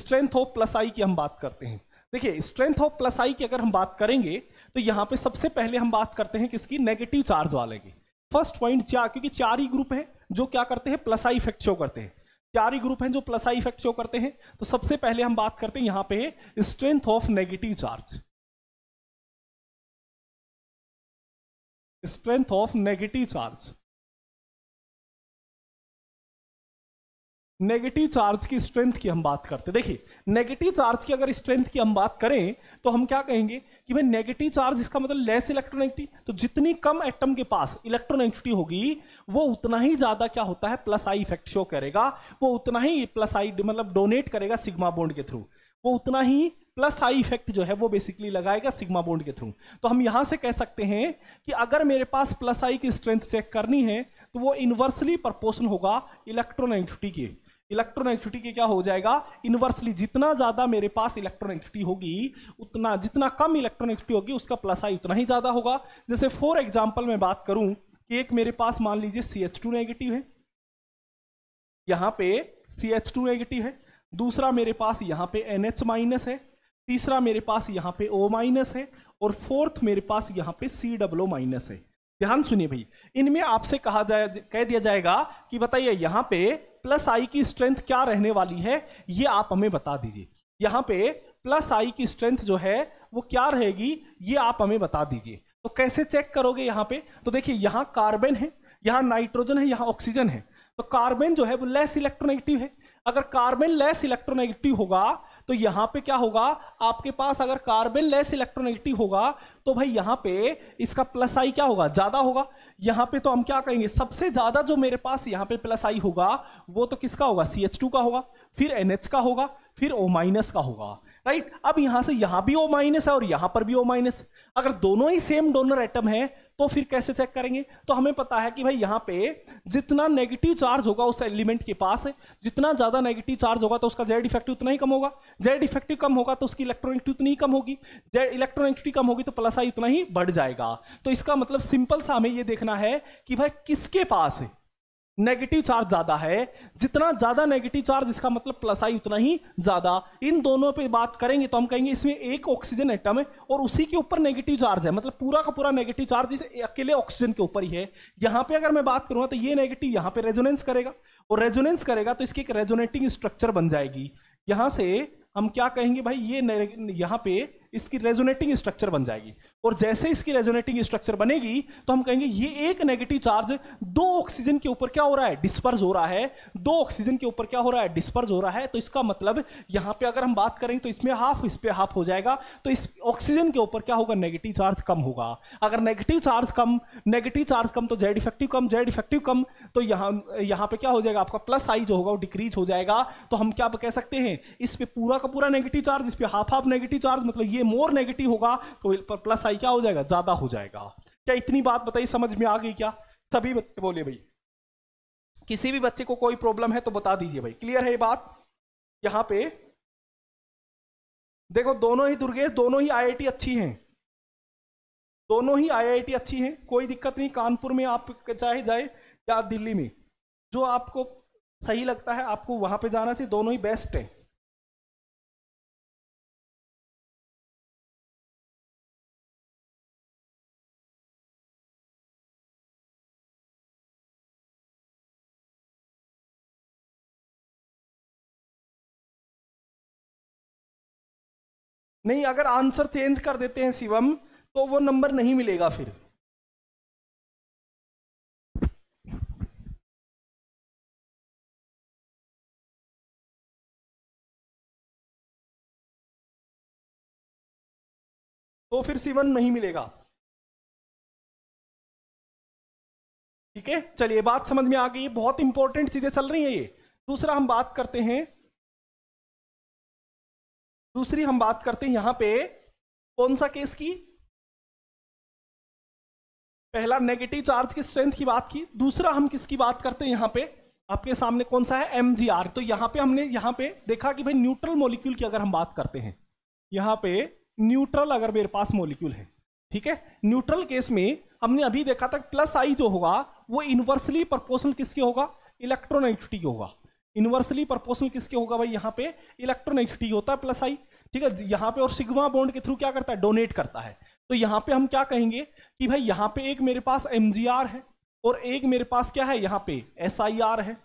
स्ट्रेंथ ऑफ प्लस आई की हम बात करते हैं देखिए स्ट्रेंथ ऑफ प्लस आई की अगर हम बात करेंगे तो यहाँ पे सबसे पहले हम बात करते हैं किसकी नेगेटिव चार्ज वाले की फर्स्ट पॉइंट चार क्योंकि चार ही ग्रुप है जो क्या करते हैं प्लस आई इफेक्ट शो करते हैं चार ही ग्रुप है जो प्लस आई इफेक्ट शो करते हैं तो सबसे पहले हम बात करते हैं यहाँ पे strength of negative charge strength of negative charge negative charge की स्ट्रेंथ की हम बात करते हैं देखिए नेगेटिव चार्ज की अगर स्ट्रेंथ की हम बात करें तो हम क्या कहेंगे कि भाई नेगेटिव चार्ज इसका मतलब लेस इलेक्ट्रोनेगेटिव तो जितनी कम एटम के पास इलेक्ट्रोनेगेटिविटी होगी वो उतना ही ज्यादा क्या होता है प्लस आई इफेक्ट शो करेगा वो उतना ही प्लस आई मतलब डोनेट करेगा सिग्मा बोन्ड के थ्रू वो उतना ही प्लस आई इफेक्ट जो है वो बेसिकली लगाएगा सिग्मा बोन्ड के थ्रू तो हम यहां से कह सकते हैं कि अगर मेरे पास प्लस आई की स्ट्रेंथ चेक करनी है तो वो इन्वर्सली प्रपोर्शन होगा इलेक्ट्रोनेगेटिविटी के इलेक्ट्रोनेगेटिविटी के क्या हो जाएगा इन्वर्सली जितना ज्यादा मेरे पास इलेक्ट्रोनेगेटिविटी होगी उतना जितना कम इलेक्ट्रोनेगेटिविटी होगी उसका प्लस आई उतना ही ज्यादा होगा जैसे फॉर एग्जाम्पल मैं बात करूं कि एक मेरे पास मान लीजिए सी एच टू नेगेटिव है यहाँ पे सी एच टू नेगेटिव है दूसरा मेरे पास यहाँ पे एन एच माइनस है तीसरा मेरे पास यहाँ पे ओ माइनस है और फोर्थ मेरे पास यहाँ पे सी डब्लो माइनस है ध्यान सुनिए भाई इनमें आपसे कहा जाए कह दिया जाएगा कि बताइए यहाँ पे प्लस आई की स्ट्रेंथ क्या रहने वाली है ये आप हमें बता दीजिए यहाँ पे प्लस आई की स्ट्रेंथ जो है वो क्या रहेगी ये आप हमें बता दीजिए तो कैसे चेक करोगे यहाँ पे तो देखिए यहाँ कार्बन है यहाँ नाइट्रोजन है यहाँ ऑक्सीजन है तो कार्बन जो है वो लेस इलेक्ट्रोनेगेटिव है अगर कार्बन लेस इलेक्ट्रोनेगेटिव होगा तो यहां पे क्या होगा आपके पास अगर कार्बन लेस इलेक्ट्रोनेगेटिव होगा तो भाई यहां पे इसका प्लस आई क्या होगा ज्यादा होगा यहां पे तो हम क्या कहेंगे सबसे ज्यादा जो मेरे पास यहां पे प्लस आई होगा वो तो किसका होगा सी का होगा फिर एन का होगा फिर ओ माइनस का होगा राइट अब यहां से यहां भी ओ माइनस है और यहां पर भी ओ माइनस अगर दोनों ही सेम डोनर एटम है तो फिर कैसे चेक करेंगे तो हमें पता है कि भाई यहां पे जितना नेगेटिव चार्ज होगा उस एलिमेंट के पास जितना ज्यादा नेगेटिव चार्ज होगा तो उसका जेड इफेक्टिव उतना ही कम होगा जेड इफेक्टिव कम होगा तो उसकी इलेक्ट्रॉनिकटी उतनी ही कम होगी जेड इलेक्ट्रॉनिकटी कम होगी तो प्लस आई उतना ही बढ़ जाएगा तो इसका मतलब सिंपल सा हमें यह देखना है कि भाई किसके पास है नेगेटिव चार्ज ज्यादा है जितना ज्यादा नेगेटिव चार्ज इसका मतलब प्लस आई उतना ही ज्यादा इन दोनों पे बात करेंगे तो हम कहेंगे इसमें एक ऑक्सीजन एटम है और उसी के ऊपर नेगेटिव चार्ज है मतलब पूरा का पूरा नेगेटिव चार्ज इस अकेले ऑक्सीजन के ऊपर ही है यहाँ पे अगर मैं बात करूँगा तो ये नेगेटिव यहाँ पर रेजोनेंस करेगा और रेजोनेंस करेगा तो इसकी एक रेजोनेटिंग स्ट्रक्चर बन जाएगी यहाँ से हम क्या कहेंगे भाई ये यहाँ पे इसकी रेजोनेटिंग स्ट्रक्चर बन जाएगी और जैसे इसकी रेजोनेटिंग स्ट्रक्चर बनेगी तो हम कहेंगे ये एक नेगेटिव चार्ज दो ऑक्सीजन के ऊपर क्या हो रहा है डिस्पर्ज हो रहा है दो ऑक्सीजन के ऊपर क्या हो रहा है डिस्पर्ज हो रहा है तो इसका मतलब यहां पे अगर हम बात करें तो इसमें हाफ इस पर हाफ हो जाएगा तो इस ऑक्सीजन के ऊपर क्या होगा नेगेटिव चार्ज कम होगा अगर नेगेटिव चार्ज कम नेगेटिव चार्ज कम तो जेड इफेक्टिव कम जेड इफेक्टिव कम तो यहां यहां पर क्या हो जाएगा आपका प्लस आई जो होगा वो डिक्रीज हो जाएगा तो हम क्या कह सकते हैं इस पे पूरा का पूरा नेगेटिव चार्ज इस पे हाफ हाफ नेगेटिव चार्ज मतलब ये मोर नेगेटिव होगा तो प्लस आई क्या हो जाएगा ज्यादा हो जाएगा क्या इतनी बात बताइए समझ में आ गई क्या सभी बच्चे बोले भाई किसी भी बच्चे को कोई प्रॉब्लम है तो बता दीजिए भाई क्लियर है ये बात यहां पे देखो दोनों ही दुर्गेश दोनों ही आईआईटी अच्छी हैं दोनों ही आईआईटी अच्छी हैं कोई दिक्कत नहीं कानपुर में आप चाहे जाए या दिल्ली में जो आपको सही लगता है आपको वहां पे जाना चाहिए दोनों ही बेस्ट है नहीं अगर आंसर चेंज कर देते हैं शिवम तो वो नंबर नहीं मिलेगा फिर तो फिर शिवम नहीं मिलेगा ठीक है चलिए बात समझ में आ गई बहुत इंपॉर्टेंट चीजें चल रही है ये दूसरा हम बात करते हैं दूसरी हम बात करते हैं यहां पे कौन सा केस की पहला नेगेटिव चार्ज की स्ट्रेंथ की बात की दूसरा हम किसकी बात करते हैं यहां पे आपके सामने कौन सा है एम तो यहां पे हमने यहां पे देखा कि भाई न्यूट्रल मोलिक्यूल की अगर हम बात करते हैं यहां पे न्यूट्रल अगर मेरे पास मोलिक्यूल है ठीक है न्यूट्रल केस में हमने अभी देखा था प्लस आई जो होगा वो इनवर्सली प्रपोर्शनल किसके होगा इलेक्ट्रोनेगेटिविटी के होगा इनवर्सली प्रपोर्शनल किसके होगा भाई यहाँ पे इलेक्ट्रोनेगेटिव होता है प्लस आई ठीक है यहाँ पे और सिग्मा बॉन्ड के थ्रू क्या करता है डोनेट करता है तो यहाँ पे हम क्या कहेंगे कि भाई यहाँ पे एक मेरे पास एम है और एक मेरे पास क्या है यहाँ पे एस है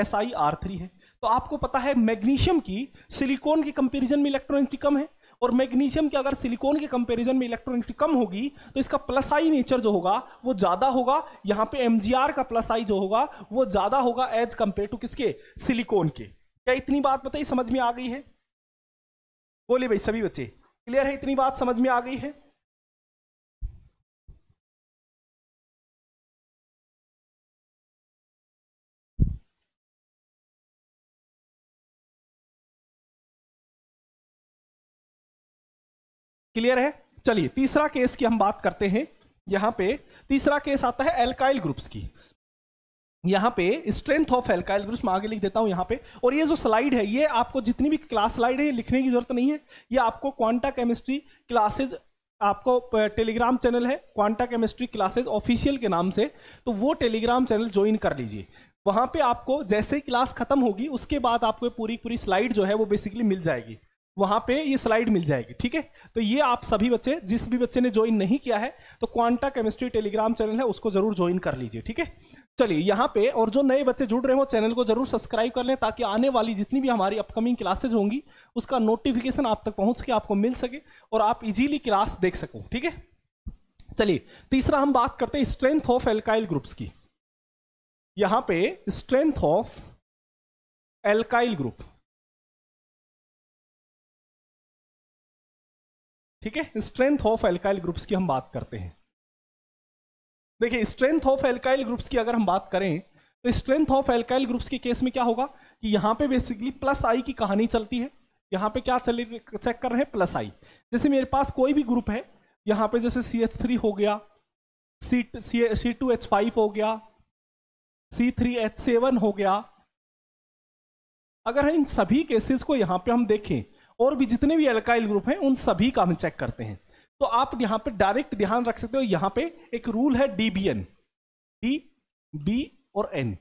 एस है तो आपको पता है मैग्नीशियम की सिलिकॉन के कंपेरिजन में इलेक्ट्रोनेगेटिव कम है और मैग्नीशियम की अगर सिलिकॉन के कंपैरिजन में इलेक्ट्रॉनिटी कम होगी तो इसका प्लस आई नेचर जो होगा वो ज़्यादा होगा यहाँ पे एम का प्लस आई जो होगा वो ज़्यादा होगा एज कंपेयर टू किसके सिलिकॉन के क्या इतनी बात बताइए समझ में आ गई है बोले भाई सभी बच्चे क्लियर है इतनी बात समझ में आ गई है क्लियर है चलिए तीसरा केस की हम बात करते हैं यहां पे तीसरा केस आता है एल्काइल ग्रुप्स की यहाँ पे स्ट्रेंथ ऑफ एल्काइल ग्रुप्स मैं आगे लिख देता हूँ यहाँ पे और ये जो स्लाइड है ये आपको जितनी भी क्लास स्लाइड है लिखने की जरूरत नहीं है ये आपको क्वांटा केमिस्ट्री क्लासेज आपको टेलीग्राम चैनल है क्वांटा केमिस्ट्री क्लासेज ऑफिशियल के नाम से तो वो टेलीग्राम चैनल ज्वाइन कर लीजिए वहां पे आपको जैसे ही क्लास खत्म होगी उसके बाद आपको पूरी पूरी स्लाइड जो है वो बेसिकली मिल जाएगी वहां पे ये स्लाइड मिल जाएगी ठीक है तो ये आप सभी बच्चे जिस भी बच्चे ने ज्वाइन नहीं किया है तो क्वांटा केमिस्ट्री टेलीग्राम चैनल है उसको जरूर ज्वाइन कर लीजिए ठीक है चलिए यहाँ पे और जो नए बच्चे जुड़ रहे हो चैनल को जरूर सब्सक्राइब कर लें ताकि आने वाली जितनी भी हमारी अपकमिंग क्लासेज होंगी उसका नोटिफिकेशन आप तक पहुंच के आपको मिल सके और आप इजीली क्लास देख सको ठीक है चलिए तीसरा हम बात करते हैं स्ट्रेंथ ऑफ एल्काइल ग्रुप्स की यहाँ पे स्ट्रेंथ ऑफ एल्काइल ग्रुप ठीक है स्ट्रेंथ ऑफ एल्काइल ग्रुप्स की हम बात करते हैं देखिए स्ट्रेंथ ऑफ एल्काइल ग्रुप्स की अगर हम बात करें तो स्ट्रेंथ ऑफ एल्काइल ग्रुप्स के केस में क्या होगा कि यहां पे बेसिकली प्लस आई की कहानी चलती है यहां पे क्या चल चेक कर रहे हैं प्लस आई जैसे मेरे पास कोई भी ग्रुप है यहां पे जैसे सी एच थ्री हो गया C C C two H five हो गया सी थ्री एच सेवन हो गया अगर इन सभी केसेस को यहां पे हम देखें और भी जितने भी एलकाइल ग्रुप हैं उन सभी का हम चेक करते हैं तो आप यहाँ पे डायरेक्ट ध्यान रख सकते हो यहाँ पे एक रूल है डीबीएन डी बी और एन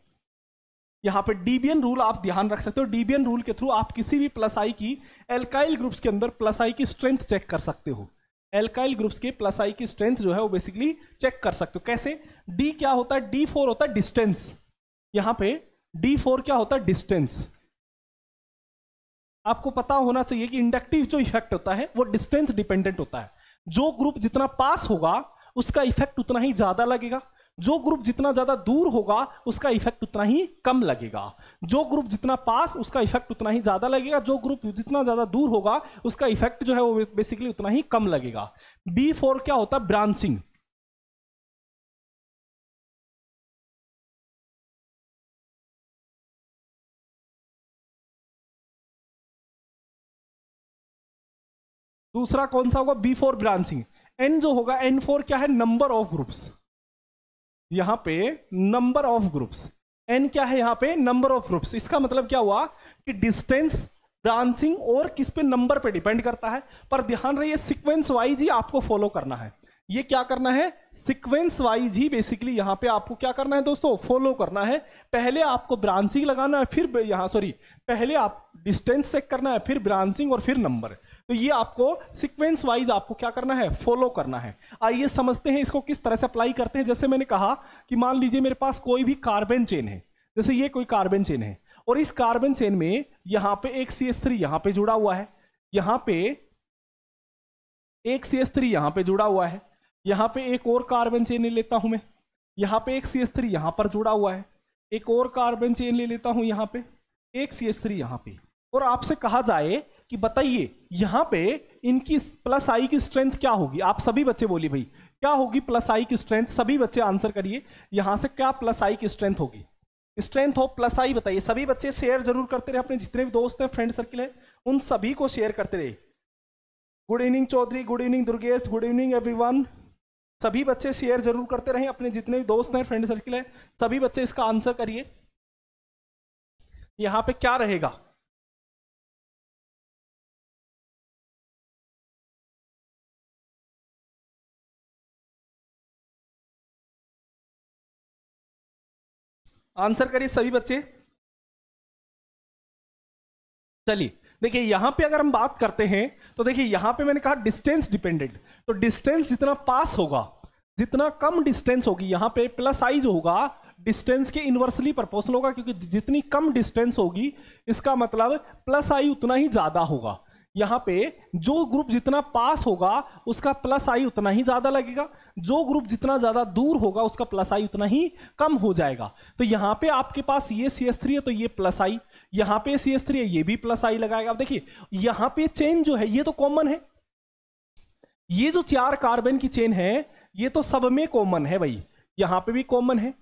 यहाँ पे डीबीएन रूल आप ध्यान रख सकते हो डीबीएन रूल के थ्रू आप किसी भी प्लस आई की एल्काइल ग्रुप्स के अंदर प्लस आई की स्ट्रेंथ चेक कर सकते हो एल्काइल ग्रुप्स के प्लस आई की स्ट्रेंथ जो है वो बेसिकली चेक कर सकते हो कैसे डी क्या होता है डी फोर होता है डिस्टेंस यहाँ पे डी फोर क्या होता है डिस्टेंस आपको पता होना चाहिए कि इंडक्टिव जो इफेक्ट होता है वो डिस्टेंस डिपेंडेंट होता है जो ग्रुप जितना पास होगा उसका इफेक्ट उतना ही ज्यादा लगेगा जो ग्रुप जितना ज्यादा दूर होगा उसका इफेक्ट उतना ही कम लगेगा जो ग्रुप जितना पास उसका इफेक्ट उतना ही ज्यादा लगेगा जो ग्रुप जितना ज्यादा दूर होगा उसका इफेक्ट जो है वो बेसिकली उतना ही कम लगेगा बी फोर क्या होता है ब्रांचिंग दूसरा कौन सा होगा बी फोर ब्रांचिंग एन जो होगा एन फोर क्या है नंबर ऑफ ग्रुप्स यहां पे नंबर ऑफ ग्रुप्स एन क्या है यहां पे नंबर ऑफ ग्रुप्स इसका मतलब क्या हुआ कि डिस्टेंस ब्रांचिंग और किस पे नंबर पे डिपेंड करता है पर ध्यान रहिए सिक्वेंस वाइज ही आपको फॉलो करना है ये क्या करना है सिक्वेंस वाइज ही बेसिकली यहां पे आपको क्या करना है दोस्तों फॉलो करना है पहले आपको ब्रांचिंग लगाना है फिर यहां सॉरी पहले आप डिस्टेंस चेक करना है फिर ब्रांचिंग और फिर नंबर तो ये आपको सिक्वेंस वाइज आपको क्या करना है फॉलो करना है आइए समझते हैं इसको किस तरह से अप्लाई करते हैं जैसे मैंने कहा कि मान लीजिए मेरे पास कोई भी कार्बन चेन है जैसे ये कोई कार्बन चेन है और इस कार्बन चेन में यहां पे एक सी एस थ्री यहां पर जुड़ा हुआ है यहां पे एक सी एस थ्री यहां पर जुड़ा हुआ है यहां पे एक और कार्बन चेन ले लेता हूं मैं यहां पे एक सी एस थ्री यहां पर जुड़ा हुआ है एक और कार्बन चेन ले लेता हूं यहां पे एक सी एस थ्री यहां पे और आपसे कहा जाए कि बताइए यहां पे इनकी प्लस आई की स्ट्रेंथ क्या होगी आप सभी बच्चे बोलिए भाई क्या होगी प्लस आई की स्ट्रेंथ सभी बच्चे आंसर करिए यहां से क्या प्लस आई की स्ट्रेंथ होगी स्ट्रेंथ हो प्लस आई बताइए सभी बच्चे शेयर जरूर करते रहे अपने जितने भी दोस्त हैं फ्रेंड सर्किल है उन सभी को शेयर करते रहे good evening Chaudhary good evening Durgesh good evening everyone सभी बच्चे शेयर जरूर करते रहें अपने जितने भी दोस्त हैं फ्रेंड सर्किल है सभी बच्चे इसका आंसर करिए यहाँ पे क्या रहेगा आंसर करिए सभी बच्चे चलिए देखिए यहां पे अगर हम बात करते हैं तो देखिए यहां पे मैंने कहा डिस्टेंस डिपेंडेंट तो डिस्टेंस जितना पास होगा जितना कम डिस्टेंस होगी यहां पे प्लस आई जो होगा डिस्टेंस के इन्वर्सली प्रपोर्शनल होगा क्योंकि जितनी कम डिस्टेंस होगी इसका मतलब प्लस आई उतना ही ज्यादा होगा यहां पे जो ग्रुप जितना पास होगा उसका प्लस आई उतना ही ज्यादा लगेगा जो ग्रुप जितना ज्यादा दूर होगा उसका प्लस आई उतना ही कम हो जाएगा तो यहां पे आपके पास ये सी एस थ्री है तो ये प्लस आई यहां पे सी एस थ्री है ये भी प्लस आई लगाएगा अब देखिए यहां पे चेन जो है ये तो कॉमन है ये जो चार कार्बन की चेन है ये तो सब में कॉमन है भाई यहां पर भी कॉमन है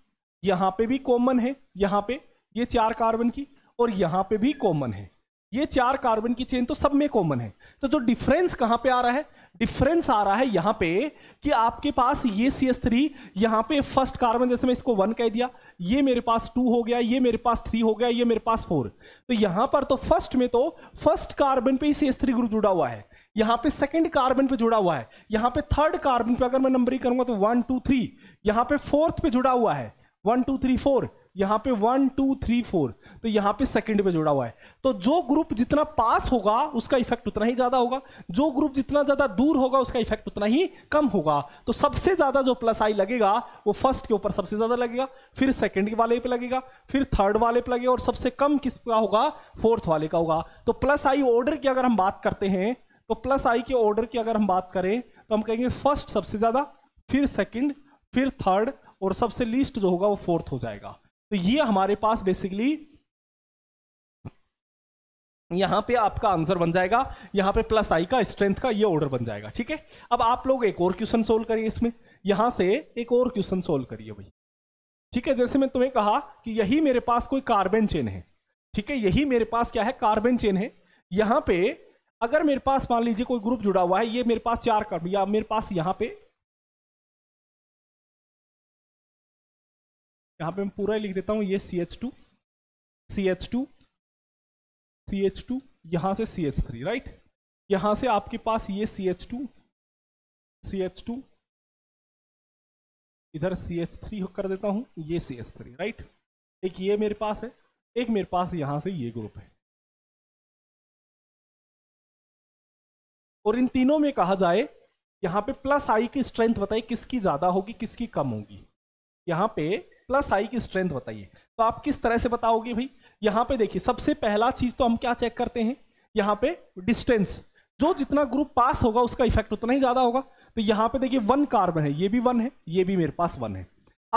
यहां पर भी कॉमन है यहां पर ये चार कार्बन की और यहां पर भी कॉमन है ये चार कार्बन की चेन तो सब में कॉमन है तो जो डिफरेंस कहां पे आ रहा है डिफरेंस आ रहा है यहां पे कि आपके पास ये सी एस थ्री यहां पर फर्स्ट कार्बन जैसे मैं इसको वन कह दिया ये मेरे पास टू हो गया ये मेरे पास थ्री हो गया ये मेरे पास फोर तो यहां पर तो फर्स्ट में तो फर्स्ट कार्बन पे ही सी एस थ्री ग्रुप जुड़ा हुआ है यहां पे सेकंड कार्बन पे जुड़ा हुआ है यहां पे थर्ड कार्बन पे अगर मैं नंबरिंग करूंगा तो वन टू थ्री यहां पे फोर्थ पे जुड़ा हुआ है वन टू थ्री फोर यहां पे वन टू थ्री फोर तो यहां पे सेकंड पे जुड़ा हुआ है तो जो ग्रुप जितना पास होगा उसका इफेक्ट उतना ही ज्यादा होगा जो ग्रुप जितना ज्यादा दूर होगा उसका इफेक्ट उतना ही कम होगा तो सबसे ज्यादा जो प्लस आई लगेगा वो फर्स्ट के ऊपर सबसे ज्यादा लगेगा फिर सेकेंड वाले पे लगेगा फिर थर्ड वाले पे लगेगा और सबसे कम किसका होगा फोर्थ वाले का होगा तो प्लस आई ऑर्डर की अगर हम बात करते हैं तो प्लस आई के ऑर्डर की अगर हम बात करें तो हम कहेंगे फर्स्ट सबसे ज्यादा फिर सेकंड फिर थर्ड और सबसे लीस्ट जो होगा वो फोर्थ हो जाएगा तो ये हमारे पास बेसिकली यहां पे आपका आंसर बन जाएगा यहां पे प्लस आई का स्ट्रेंथ का ये ऑर्डर बन जाएगा ठीक है अब आप लोग एक और क्वेश्चन सोल्व करिए इसमें यहां से एक और क्वेश्चन सोल्व करिए भाई ठीक है जैसे मैं तुम्हें कहा कि यही मेरे पास कोई कार्बन चेन है ठीक है यही मेरे पास क्या है कार्बन चेन है यहां पे अगर मेरे पास मान लीजिए कोई ग्रुप जुड़ा हुआ है ये मेरे पास चार कार्बन या मेरे पास यहां पे यहां पे मैं पूरा लिख देता हूं ये C H two C H two C H two यहां से सी एच थ्री राइट यहां से आपके पास ये C H two C H two इधर सी एच थ्री कर देता हूं ये सी एच थ्री राइट एक ये मेरे पास है एक मेरे पास यहां से ये ग्रुप है और इन तीनों में कहा जाए यहां पे प्लस आई की स्ट्रेंथ बताइए किसकी ज़्यादा होगी किसकी कम होगी यहां पे प्लस आई की स्ट्रेंथ बताइए तो आप किस तरह से बताओगे भाई यहाँ पे देखिए सबसे पहला चीज तो हम क्या चेक करते हैं यहाँ पे डिस्टेंस जो जितना ग्रुप पास होगा उसका इफेक्ट उतना ही ज्यादा होगा तो यहाँ पे देखिए वन कार्बन है ये भी वन है ये भी मेरे पास वन है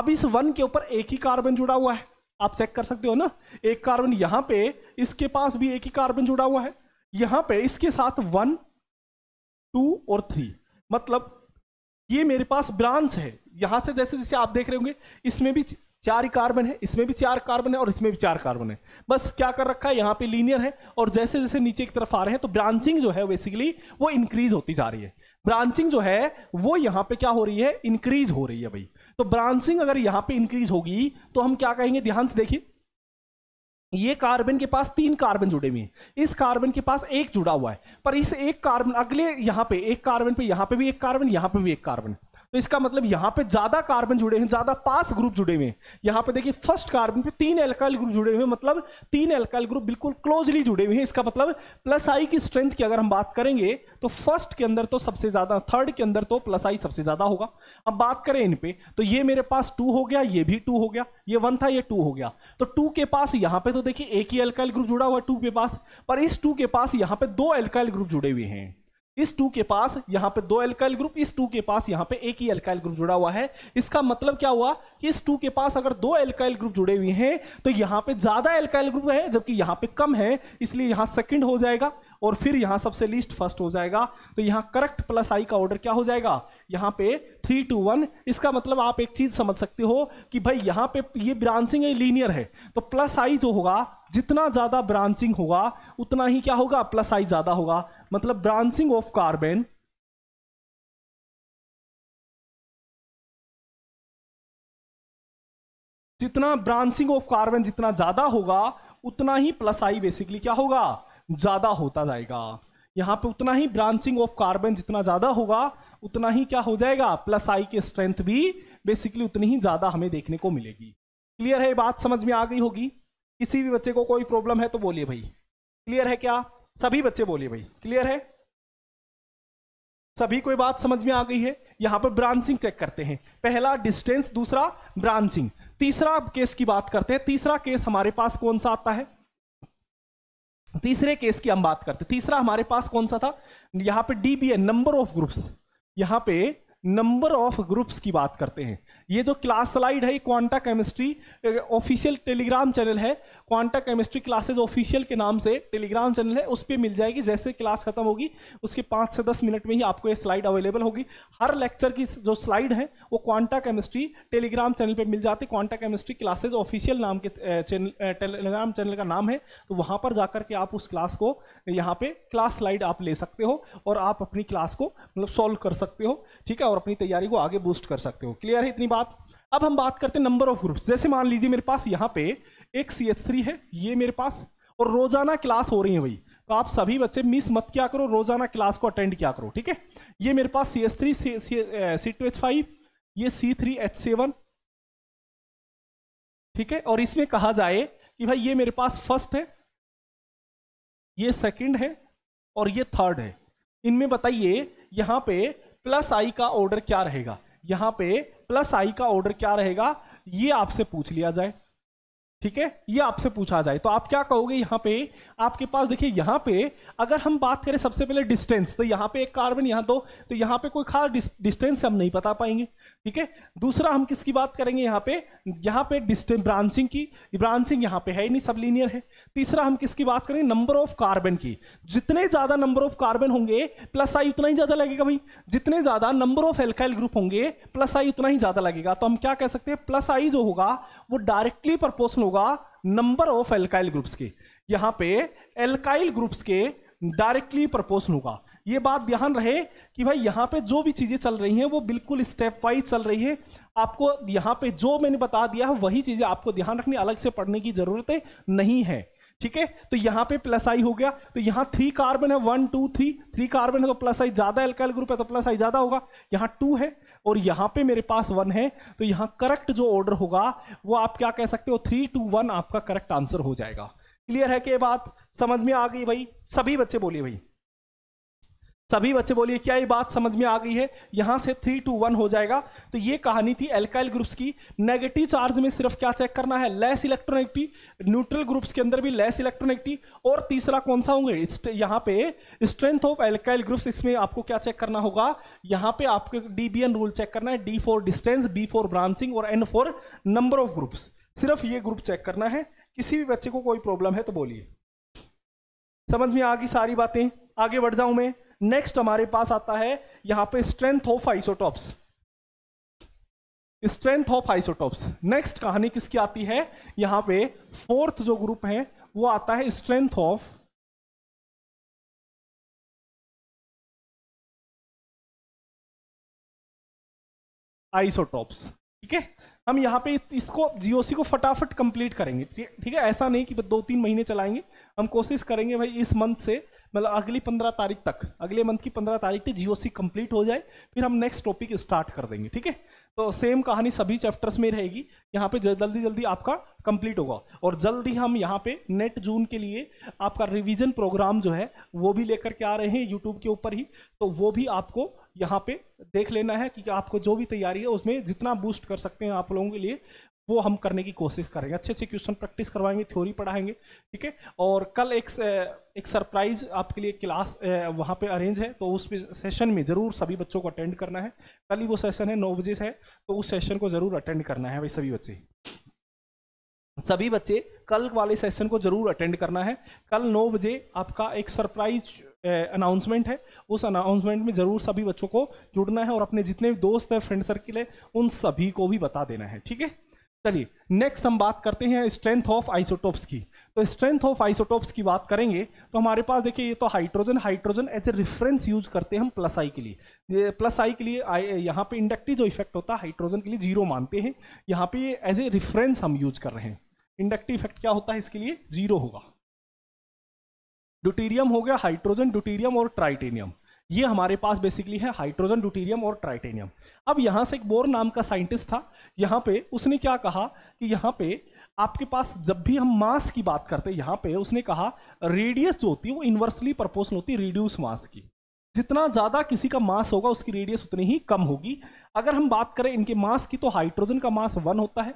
अब इस वन के ऊपर एक ही कार्बन जुड़ा हुआ है आप चेक कर सकते हो ना एक कार्बन यहाँ पे इसके पास भी एक ही कार्बन जुड़ा हुआ है यहाँ पे इसके साथ वन टू और थ्री मतलब ये मेरे पास ब्रांच है यहां से जैसे जैसे आप देख रहे होंगे इसमें भी चार ही कार्बन है इसमें भी चार कार्बन है और इसमें भी चार कार्बन है बस क्या कर रखा है यहाँ पे लीनियर है और जैसे जैसे नीचे की तरफ आ रहे हैं तो ब्रांचिंग जो है बेसिकली वो इंक्रीज होती जा रही है ब्रांचिंग जो है वो यहाँ पे क्या हो रही है इंक्रीज हो रही है भाई तो ब्रांचिंग अगर यहाँ पे इंक्रीज होगी तो हम क्या कहेंगे ध्यान से देखिए ये कार्बन के पास तीन कार्बन जुड़े हुए हैं इस कार्बन के पास एक जुड़ा हुआ है पर इस एक कार्बन अगले यहाँ पे एक कार्बन पे यहाँ पे भी एक कार्बन यहाँ पे भी एक कार्बन तो इसका मतलब यहाँ पे ज्यादा कार्बन जुड़े हैं ज्यादा पास ग्रुप जुड़े हुए हैं यहाँ पे देखिए फर्स्ट कार्बन पे तीन एल्काइल ग्रुप जुड़े हुए हैं मतलब तीन एल्काइल ग्रुप बिल्कुल क्लोजली जुड़े हुए हैं इसका मतलब प्लस आई की स्ट्रेंथ की अगर हम बात करेंगे तो फर्स्ट के अंदर तो सबसे ज्यादा थर्ड के अंदर तो प्लस आई सबसे ज्यादा होगा अब बात करें इन पे तो ये मेरे पास टू हो गया ये भी टू हो गया ये वन था ये टू हो गया तो टू के पास यहाँ पे तो देखिए एक ही एल्काइल ग्रुप जुड़ा हुआ टू के पास पर इस टू के पास यहाँ पे दो एल्काइल ग्रुप जुड़े हुए हैं इस टू के पास यहाँ पे दो एल्काइल ग्रुप इस टू के पास यहाँ पे एक ही एल्काइल ग्रुप जुड़ा हुआ है इसका मतलब क्या हुआ कि इस टू के पास अगर दो एल्काइल ग्रुप जुड़े हुए हैं तो यहाँ पे ज्यादा एल्काइल ग्रुप है जबकि यहाँ पे कम है इसलिए यहाँ सेकंड हो जाएगा और फिर यहाँ सबसे लिस्ट फर्स्ट हो जाएगा तो यहाँ करेक्ट प्लस आई का ऑर्डर क्या हो जाएगा यहाँ पे थ्री टू वन इसका मतलब आप एक चीज समझ सकते हो कि भाई यहाँ पे ये ब्रांचिंग है लीनियर है तो प्लस आई जो होगा जितना ज्यादा ब्रांचिंग होगा उतना ही क्या होगा प्लस आई ज्यादा होगा मतलब ब्रांचिंग ऑफ कार्बन जितना ब्रांचिंग ऑफ कार्बन जितना ज्यादा होगा उतना ही प्लस आई बेसिकली क्या होगा ज्यादा होता जाएगा यहां पे उतना ही ब्रांचिंग ऑफ कार्बन जितना ज्यादा होगा उतना ही क्या हो जाएगा प्लस आई की स्ट्रेंथ भी बेसिकली उतनी ही ज्यादा हमें देखने को मिलेगी क्लियर है बात समझ में आ गई होगी किसी भी बच्चे को कोई प्रॉब्लम है तो बोलिए भाई क्लियर है क्या सभी बच्चे बोलिए भाई क्लियर है सभी कोई बात समझ में आ गई है यहां पर ब्रांचिंग चेक करते हैं पहला डिस्टेंस दूसरा ब्रांचिंग तीसरा केस की बात करते हैं तीसरा केस हमारे पास कौन सा आता है तीसरे केस की हम बात करते हैं तीसरा हमारे पास कौन सा था यहां पे डीबीए नंबर ऑफ ग्रुप्स यहां पे नंबर ऑफ ग्रुप्स की बात करते हैं ये जो क्लास स्लाइड है Quanta Chemistry Official Telegram channel है क्वांटा केमिस्ट्री क्लासेज ऑफिशियल के नाम से टेलीग्राम चैनल है उस पर मिल जाएगी जैसे क्लास खत्म होगी उसके पाँच से दस मिनट में ही आपको ये स्लाइड अवेलेबल होगी हर लेक्चर की जो स्लाइड है वो क्वांटा केमिस्ट्री टेलीग्राम चैनल पर मिल जाती क्वांटा केमिस्ट्री क्लासेज ऑफिशियल नाम के चैनल टेलीग्राम चैनल का नाम है तो वहाँ पर जाकर के आप उस क्लास को यहाँ पे क्लास स्लाइड आप ले सकते हो और आप अपनी क्लास को मतलब सॉल्व कर सकते हो ठीक है और अपनी तैयारी को आगे बूस्ट कर सकते हो क्लियर है इतनी बात अब हम बात करते हैं नंबर ऑफ ग्रुप्स जैसे मान लीजिए मेरे पास यहाँ पे एक सी एच थ्री है ये मेरे पास और रोजाना क्लास हो रही है भाई तो आप सभी बच्चे मिस मत क्या करो रोजाना क्लास को अटेंड क्या करो ठीक है ये मेरे पास C H three C two H five ये सी थ्री एच सेवन ठीक है और इसमें कहा जाए कि भाई ये मेरे पास फर्स्ट है ये सेकंड है और ये थर्ड है इनमें बताइए यहां पे प्लस आई का ऑर्डर क्या रहेगा यहां पे प्लस आई का ऑर्डर क्या रहेगा ये आपसे पूछ लिया जाए ठीक है ये आपसे पूछा जाए तो आप क्या कहोगे यहाँ पे आपके पास देखिए यहाँ पे अगर हम बात करें सबसे पहले डिस्टेंस तो यहाँ पे एक कार्बन यहाँ दो तो यहाँ पे कोई खास डिस्टेंस हम नहीं बता पाएंगे ठीक है दूसरा हम किसकी बात करेंगे यहाँ पे यहाँ पे डिस्टेंस ब्रांचिंग की ब्रांचिंग यहाँ पे है नहीं सब लीनियर है तीसरा हम किसकी बात करेंगे नंबर ऑफ कार्बन की जितने ज़्यादा नंबर ऑफ कार्बन होंगे प्लस आई उतना ही ज़्यादा लगेगा भाई जितने ज़्यादा नंबर ऑफ एल्काइल ग्रुप होंगे प्लस आई उतना ही ज़्यादा लगेगा तो हम क्या कह सकते हैं प्लस आई जो होगा वो डायरेक्टली प्रपोर्शनल होगा नंबर ऑफ एल्काइल ग्रुप्स के यहाँ पे एल्काइल ग्रुप्स के डायरेक्टली प्रपोर्शनल होगा ये बात ध्यान रहे कि भाई यहाँ पे जो भी चीज़ें चल रही हैं वो बिल्कुल स्टेप वाइज चल रही है आपको यहाँ पे जो मैंने बता दिया है वही चीज़ें आपको ध्यान रखनी अलग से पढ़ने की ज़रूरत नहीं है ठीक है तो यहाँ पे प्लस आई हो गया तो यहाँ थ्री कार्बन है one two three three carbon है तो प्लस आई ज्यादा एल्काइल ग्रुप है तो प्लस आई ज्यादा होगा यहाँ टू है और यहाँ पे मेरे पास वन है तो यहाँ करेक्ट जो ऑर्डर होगा वो आप क्या कह सकते हो थ्री टू वन आपका करेक्ट आंसर हो जाएगा क्लियर है कि ये बात समझ में आ गई भाई सभी बच्चे बोलिए भाई सभी बच्चे बोलिए क्या ये बात समझ में आ गई है यहां से थ्री टू वन हो जाएगा तो ये कहानी थी एल्काइल ग्रुप्स की नेगेटिव चार्ज में सिर्फ क्या चेक करना है लेस इलेक्ट्रोनेगेटिव न्यूट्रल ग्रुप्स के अंदर भी लेस इलेक्ट्रोनेगेटिव और तीसरा कौन सा होंगे यहाँ पे स्ट्रेंथ ऑफ एल्काइल ग्रुप्स इसमें आपको क्या चेक करना होगा यहाँ पे आपको डी रूल चेक करना है D for distance B for branching और N for number of groups सिर्फ ये ग्रुप चेक करना है किसी भी बच्चे को कोई प्रॉब्लम है तो बोलिए समझ में आ गई सारी बातें आगे बढ़ जाऊं मैं नेक्स्ट हमारे पास आता है यहां पे strength of isotopes strength of isotopes next कहानी किसकी आती है यहां पे फोर्थ जो ग्रुप है वो आता है स्ट्रेंथ ऑफ आइसोटॉप्स ठीक है हम यहाँ पे इसको जीओसी को फटाफट कंप्लीट करेंगे ठीक है ऐसा नहीं कि दो तीन महीने चलाएंगे हम कोशिश करेंगे भाई इस मंथ से मतलब अगली पंद्रह तारीख तक अगले मंथ की पंद्रह तारीख तक जीओसी कंप्लीट हो जाए फिर हम नेक्स्ट टॉपिक स्टार्ट कर देंगे ठीक है तो सेम कहानी सभी चैप्टर्स में रहेगी यहाँ पे जल्दी जल्दी आपका कंप्लीट होगा और जल्दी हम यहाँ पे नेट जून के लिए आपका रिवीजन प्रोग्राम जो है वो भी लेकर के आ रहे हैं यूट्यूब के ऊपर ही तो वो भी आपको यहाँ पे देख लेना है कि आपको जो भी तैयारी है उसमें जितना बूस्ट कर सकते हैं आप लोगों के लिए वो हम करने की कोशिश करेंगे अच्छे अच्छे क्वेश्चन प्रैक्टिस करवाएंगे थ्योरी पढ़ाएंगे ठीक है और कल एक एक सरप्राइज आपके लिए क्लास वहाँ पे अरेंज है तो उस सेशन में ज़रूर सभी बच्चों को अटेंड करना है कल ही वो सेशन है नौ बजे से है तो उस सेशन को ज़रूर अटेंड करना है भाई सभी बच्चे सभी बच्चे कल वाले सेशन को ज़रूर अटेंड करना है कल नौ बजे आपका एक सरप्राइज अनाउंसमेंट है उस अनाउंसमेंट में ज़रूर सभी बच्चों को जुड़ना है और अपने जितने दोस्त हैं फ्रेंड सर्किल है उन सभी को भी बता देना है ठीक है चलिए नेक्स्ट हम बात करते हैं स्ट्रेंथ ऑफ आइसोटोप्स की तो स्ट्रेंथ ऑफ आइसोटोप्स की बात करेंगे तो हमारे पास देखिए ये तो hydrogen hydrogen as a reference use करते हैं हम प्लस आई के लिए प्लस आई के लिए यहाँ पे इंडक्टिव जो इफेक्ट होता है हाइड्रोजन के लिए जीरो मानते हैं यहाँ पे एज ए रेफरेंस हम यूज कर रहे हैं इंडक्टिव इफेक्ट क्या होता है इसके लिए जीरो होगा ड्यूटीरियम हो गया हाइड्रोजन ड्यूटीरियम और ट्राइटेनियम ये हमारे पास बेसिकली है हाइड्रोजन ड्यूटीरियम और ट्राइटेनियम अब यहाँ से एक बोर नाम का साइंटिस्ट था यहाँ पे उसने क्या कहा कि यहाँ पे आपके पास जब भी हम मास की बात करते हैं यहाँ पे उसने कहा रेडियस जो होती है वो इन्वर्सली प्रपोर्शन होती है रिड्यूस मास की जितना ज़्यादा किसी का मास होगा उसकी रेडियस उतनी ही कम होगी अगर हम बात करें इनके मास की तो हाइड्रोजन का मास वन होता है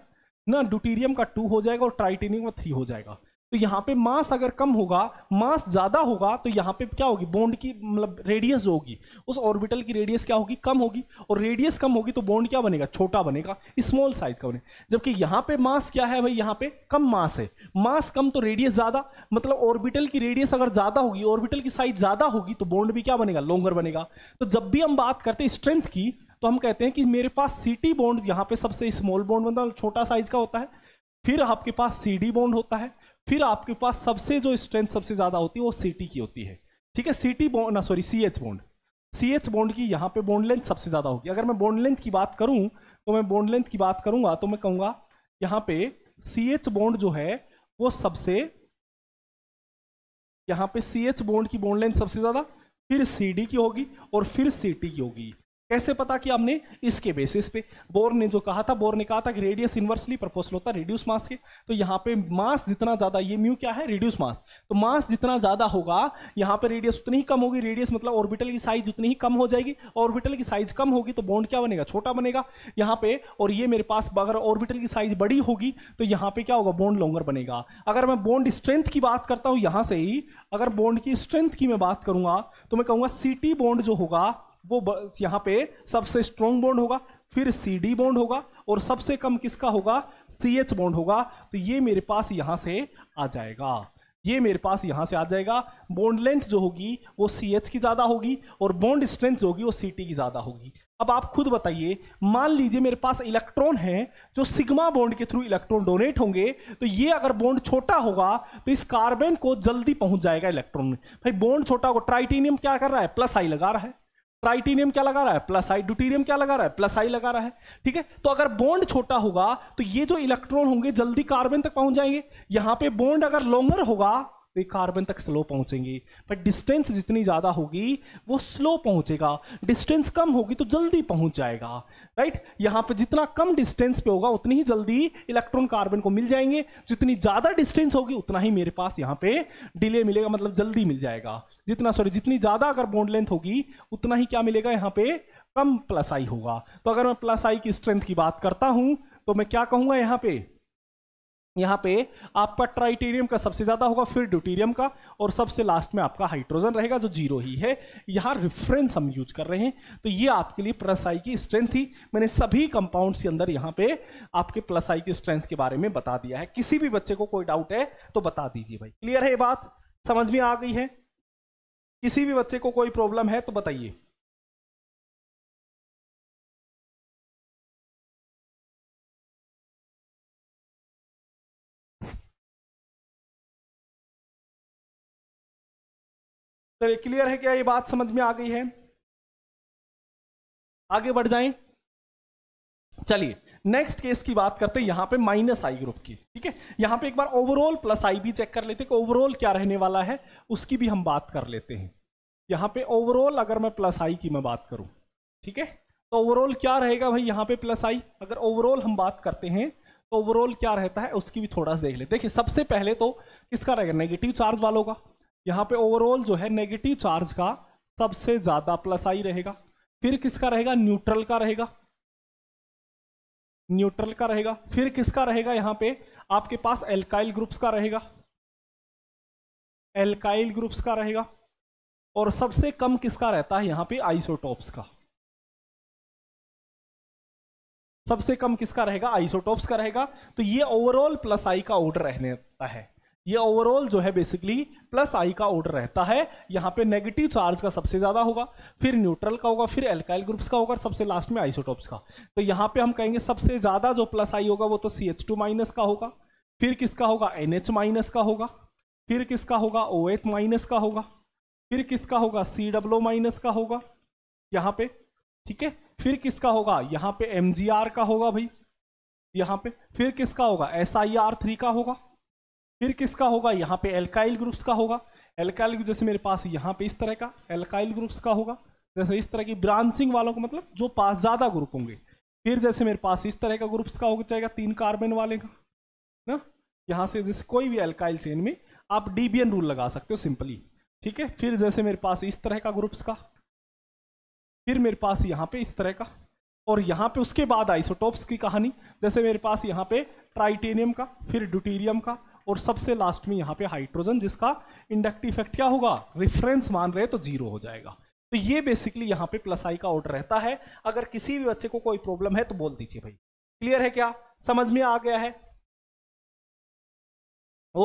ना ड्यूटीरियम का टू हो जाएगा और ट्राइटेनियम का थ्री हो जाएगा तो यहाँ पे मास अगर कम होगा मास ज्यादा होगा तो यहाँ पे क्या होगी बॉन्ड की मतलब रेडियस जो होगी उस ऑर्बिटल की रेडियस क्या होगी कम होगी और रेडियस कम होगी तो बॉन्ड क्या बनेगा छोटा बनेगा स्मॉल साइज का बनेगा जबकि यहाँ पे मास क्या है भाई यहाँ पे कम मास है मास कम तो रेडियस ज्यादा मतलब ऑर्बिटल की रेडियस अगर ज्यादा होगी ऑर्बिटल की साइज ज्यादा होगी तो बॉन्ड भी क्या बनेगा लॉन्गर बनेगा तो जब भी हम बात करते हैं स्ट्रेंथ की तो हम कहते हैं कि मेरे पास सीटी बॉन्ड यहाँ पे सबसे स्मॉल बॉन्ड मतलब छोटा साइज का होता है फिर आपके पास डी बॉन्ड होता है फिर आपके पास सबसे जो स्ट्रेंथ सबसे ज़्यादा होती है वो सी की होती है ठीक है सी बॉन्ड ना sorry C H bond C H bond की यहाँ पे बॉन्ड लेंथ सबसे ज़्यादा होगी अगर मैं बॉन्ड लेंथ की बात करूँ तो मैं बॉन्ड लेंथ की बात करूंगा तो मैं कहूंगा यहाँ पे सी एच बॉन्ड जो है वो सबसे यहाँ पे सी बॉन्ड की बॉन्ड लेंथ सबसे ज़्यादा फिर सी डी की होगी और फिर सी की होगी कैसे पता कि हमने इसके बेसिस पे बोर ने जो कहा था बोर ने कहा था कि रेडियस इन्वर्सली प्रपोजल होता है रिड्यूस मास के तो यहाँ पे मास जितना ज़्यादा ये म्यू क्या है रिड्यूस मास तो मास जितना ज़्यादा होगा यहाँ पे रेडियस उतनी ही कम होगी रेडियस मतलब ऑर्बिटल की साइज उतनी ही कम हो जाएगी ऑर्बिटल की साइज कम होगी तो बॉन्ड क्या बनेगा छोटा बनेगा यहाँ पे और ये मेरे पास अगर ऑर्बिटल की साइज बड़ी होगी तो यहाँ पे क्या होगा बॉन्ड लॉन्गर बनेगा अगर मैं बॉन्ड स्ट्रेंथ की बात करता हूँ यहाँ से ही अगर बॉन्ड की स्ट्रेंथ की मैं बात करूंगा तो मैं कहूँगा सी बॉन्ड जो होगा वो यहाँ पे सबसे स्ट्रॉन्ग बॉन्ड होगा फिर सी डी बॉन्ड होगा और सबसे कम किसका होगा सी एच बॉन्ड होगा तो ये मेरे पास यहाँ से आ जाएगा ये मेरे पास यहाँ से आ जाएगा बॉन्ड लेंथ जो होगी वो सी एच की ज़्यादा होगी और बॉन्ड स्ट्रेंथ जो होगी वो सी टी की ज़्यादा होगी अब आप खुद बताइए मान लीजिए मेरे पास इलेक्ट्रॉन है जो सिग्मा बॉन्ड के थ्रू इलेक्ट्रॉन डोनेट होंगे तो ये अगर बॉन्ड छोटा होगा तो इस कार्बन को जल्दी पहुंच जाएगा इलेक्ट्रॉन में भाई बॉन्ड छोटा होगा ट्राइटेनियम क्या कर रहा है प्लस आई लगा रहा है ट्राइटीनियम क्या लगा रहा है प्लस आई ड्यूटीरियम क्या लगा रहा है प्लस आई लगा रहा है ठीक है तो अगर बॉन्ड छोटा होगा तो ये जो इलेक्ट्रॉन होंगे जल्दी कार्बन तक पहुंच जाएंगे यहां पे बॉन्ड अगर लॉन्गर होगा वे कार्बन तक स्लो पहुंचेंगे पर डिस्टेंस जितनी ज़्यादा होगी वो स्लो पहुंचेगा डिस्टेंस कम होगी तो जल्दी पहुंच जाएगा राइट यहाँ पर जितना कम डिस्टेंस पे होगा उतनी ही जल्दी इलेक्ट्रॉन कार्बन को मिल जाएंगे जितनी ज़्यादा डिस्टेंस होगी उतना ही मेरे पास यहाँ पे डिले मिलेगा मतलब जल्दी मिल जाएगा जितना सॉरी जितनी ज़्यादा अगर बॉन्ड लेंथ होगी उतना ही क्या मिलेगा यहाँ पर कम प्लस आई होगा तो अगर मैं प्लस आई की स्ट्रेंथ की बात करता हूँ तो मैं क्या कहूँगा यहाँ पे यहाँ पे आपका ट्राइटेरियम का सबसे ज़्यादा होगा फिर ड्यूटीरियम का और सबसे लास्ट में आपका हाइड्रोजन रहेगा जो जीरो ही है यहाँ रिफरेंस हम यूज कर रहे हैं तो ये आपके लिए प्लस आई की स्ट्रेंथ थी मैंने सभी कंपाउंड्स के अंदर यहाँ पे आपके प्लस आई की स्ट्रेंथ के बारे में बता दिया है किसी भी बच्चे को कोई डाउट है तो बता दीजिए भाई क्लियर है ये बात समझ में आ गई है किसी भी बच्चे को कोई प्रॉब्लम है तो बताइए सर तो क्लियर है क्या ये बात समझ में आ गई है आगे बढ़ जाएं चलिए नेक्स्ट केस की बात करते हैं यहां पे माइनस आई ग्रुप की ठीक है यहां पे एक बार ओवरऑल प्लस आई भी चेक कर लेते हैं कि ओवरऑल क्या रहने वाला है उसकी भी हम बात कर लेते हैं यहां पे ओवरऑल अगर मैं प्लस आई की मैं बात करूं ठीक है तो ओवरऑल क्या रहेगा भाई यहां पे प्लस आई अगर ओवरऑल हम बात करते हैं तो ओवरऑल क्या रहता है उसकी भी थोड़ा सा देख लेते देखिए सबसे पहले तो किसका रहेगा नेगेटिव चार्ज वालों का यहाँ पे ओवरऑल जो है नेगेटिव चार्ज का सबसे ज्यादा प्लस आई रहेगा फिर किसका रहेगा न्यूट्रल का रहेगा न्यूट्रल का रहेगा फिर किसका रहेगा यहाँ पे आपके पास एल्काइल ग्रुप्स का रहेगा एल्काइल ग्रुप्स का रहेगा और सबसे कम किसका रहता है यहाँ पे आइसोटॉप्स का सबसे कम किसका रहेगा आइसोटॉप्स का रहेगा तो ये ओवरऑल प्लस आई का ऑर्डर रहने है ये ओवरऑल जो है बेसिकली प्लस आई का ऑर्डर रहता है यहाँ पे नेगेटिव चार्ज का सबसे ज़्यादा होगा फिर न्यूट्रल का होगा फिर एल्काइल ग्रुप्स का होगा सबसे लास्ट में आइसोटॉप्स का तो यहाँ पे हम कहेंगे सबसे ज़्यादा जो प्लस आई होगा वो तो सी एच टू माइनस का होगा फिर किसका होगा एन एच माइनस का होगा फिर किसका होगा ओ एच माइनस का होगा फिर किसका होगा सी डब्लो माइनस का होगा यहाँ पे ठीक है फिर किसका होगा यहाँ पे एम जी आर का होगा भाई यहाँ पे फिर किसका होगा एस आई आर थ्री का होगा फिर किसका होगा यहाँ पे एल्काइल ग्रुप्स का होगा एल्काइल जैसे मेरे पास यहाँ पे इस तरह का एल्काइल ग्रुप्स का होगा जैसे इस तरह की ब्रांचिंग वालों को मतलब जो पास ज़्यादा ग्रुप होंगे फिर जैसे मेरे पास इस तरह का ग्रुप्स का हो जाएगा तीन कार्बन वाले का ना यहाँ से जैसे कोई भी एल्काइल चेन में आप डीबीएन रूल लगा सकते हो सिंपली ठीक है फिर जैसे मेरे पास इस तरह का ग्रुप्स का फिर मेरे पास यहाँ पे इस तरह का और यहाँ पे उसके बाद आइसोटोप्स की कहानी जैसे मेरे पास यहाँ पे ट्राइटेनियम का फिर ड्यूटीरियम का और सबसे लास्ट में यहाँ पे हाइड्रोजन जिसका इंडक्ट इफेक्ट क्या होगा रिफरेंस मान रहे तो जीरो हो जाएगा तो ये बेसिकली यहाँ पे प्लस आई का ऑर्डर रहता है अगर किसी भी बच्चे को कोई प्रॉब्लम है तो बोल दीजिए भाई क्लियर है क्या समझ में आ गया है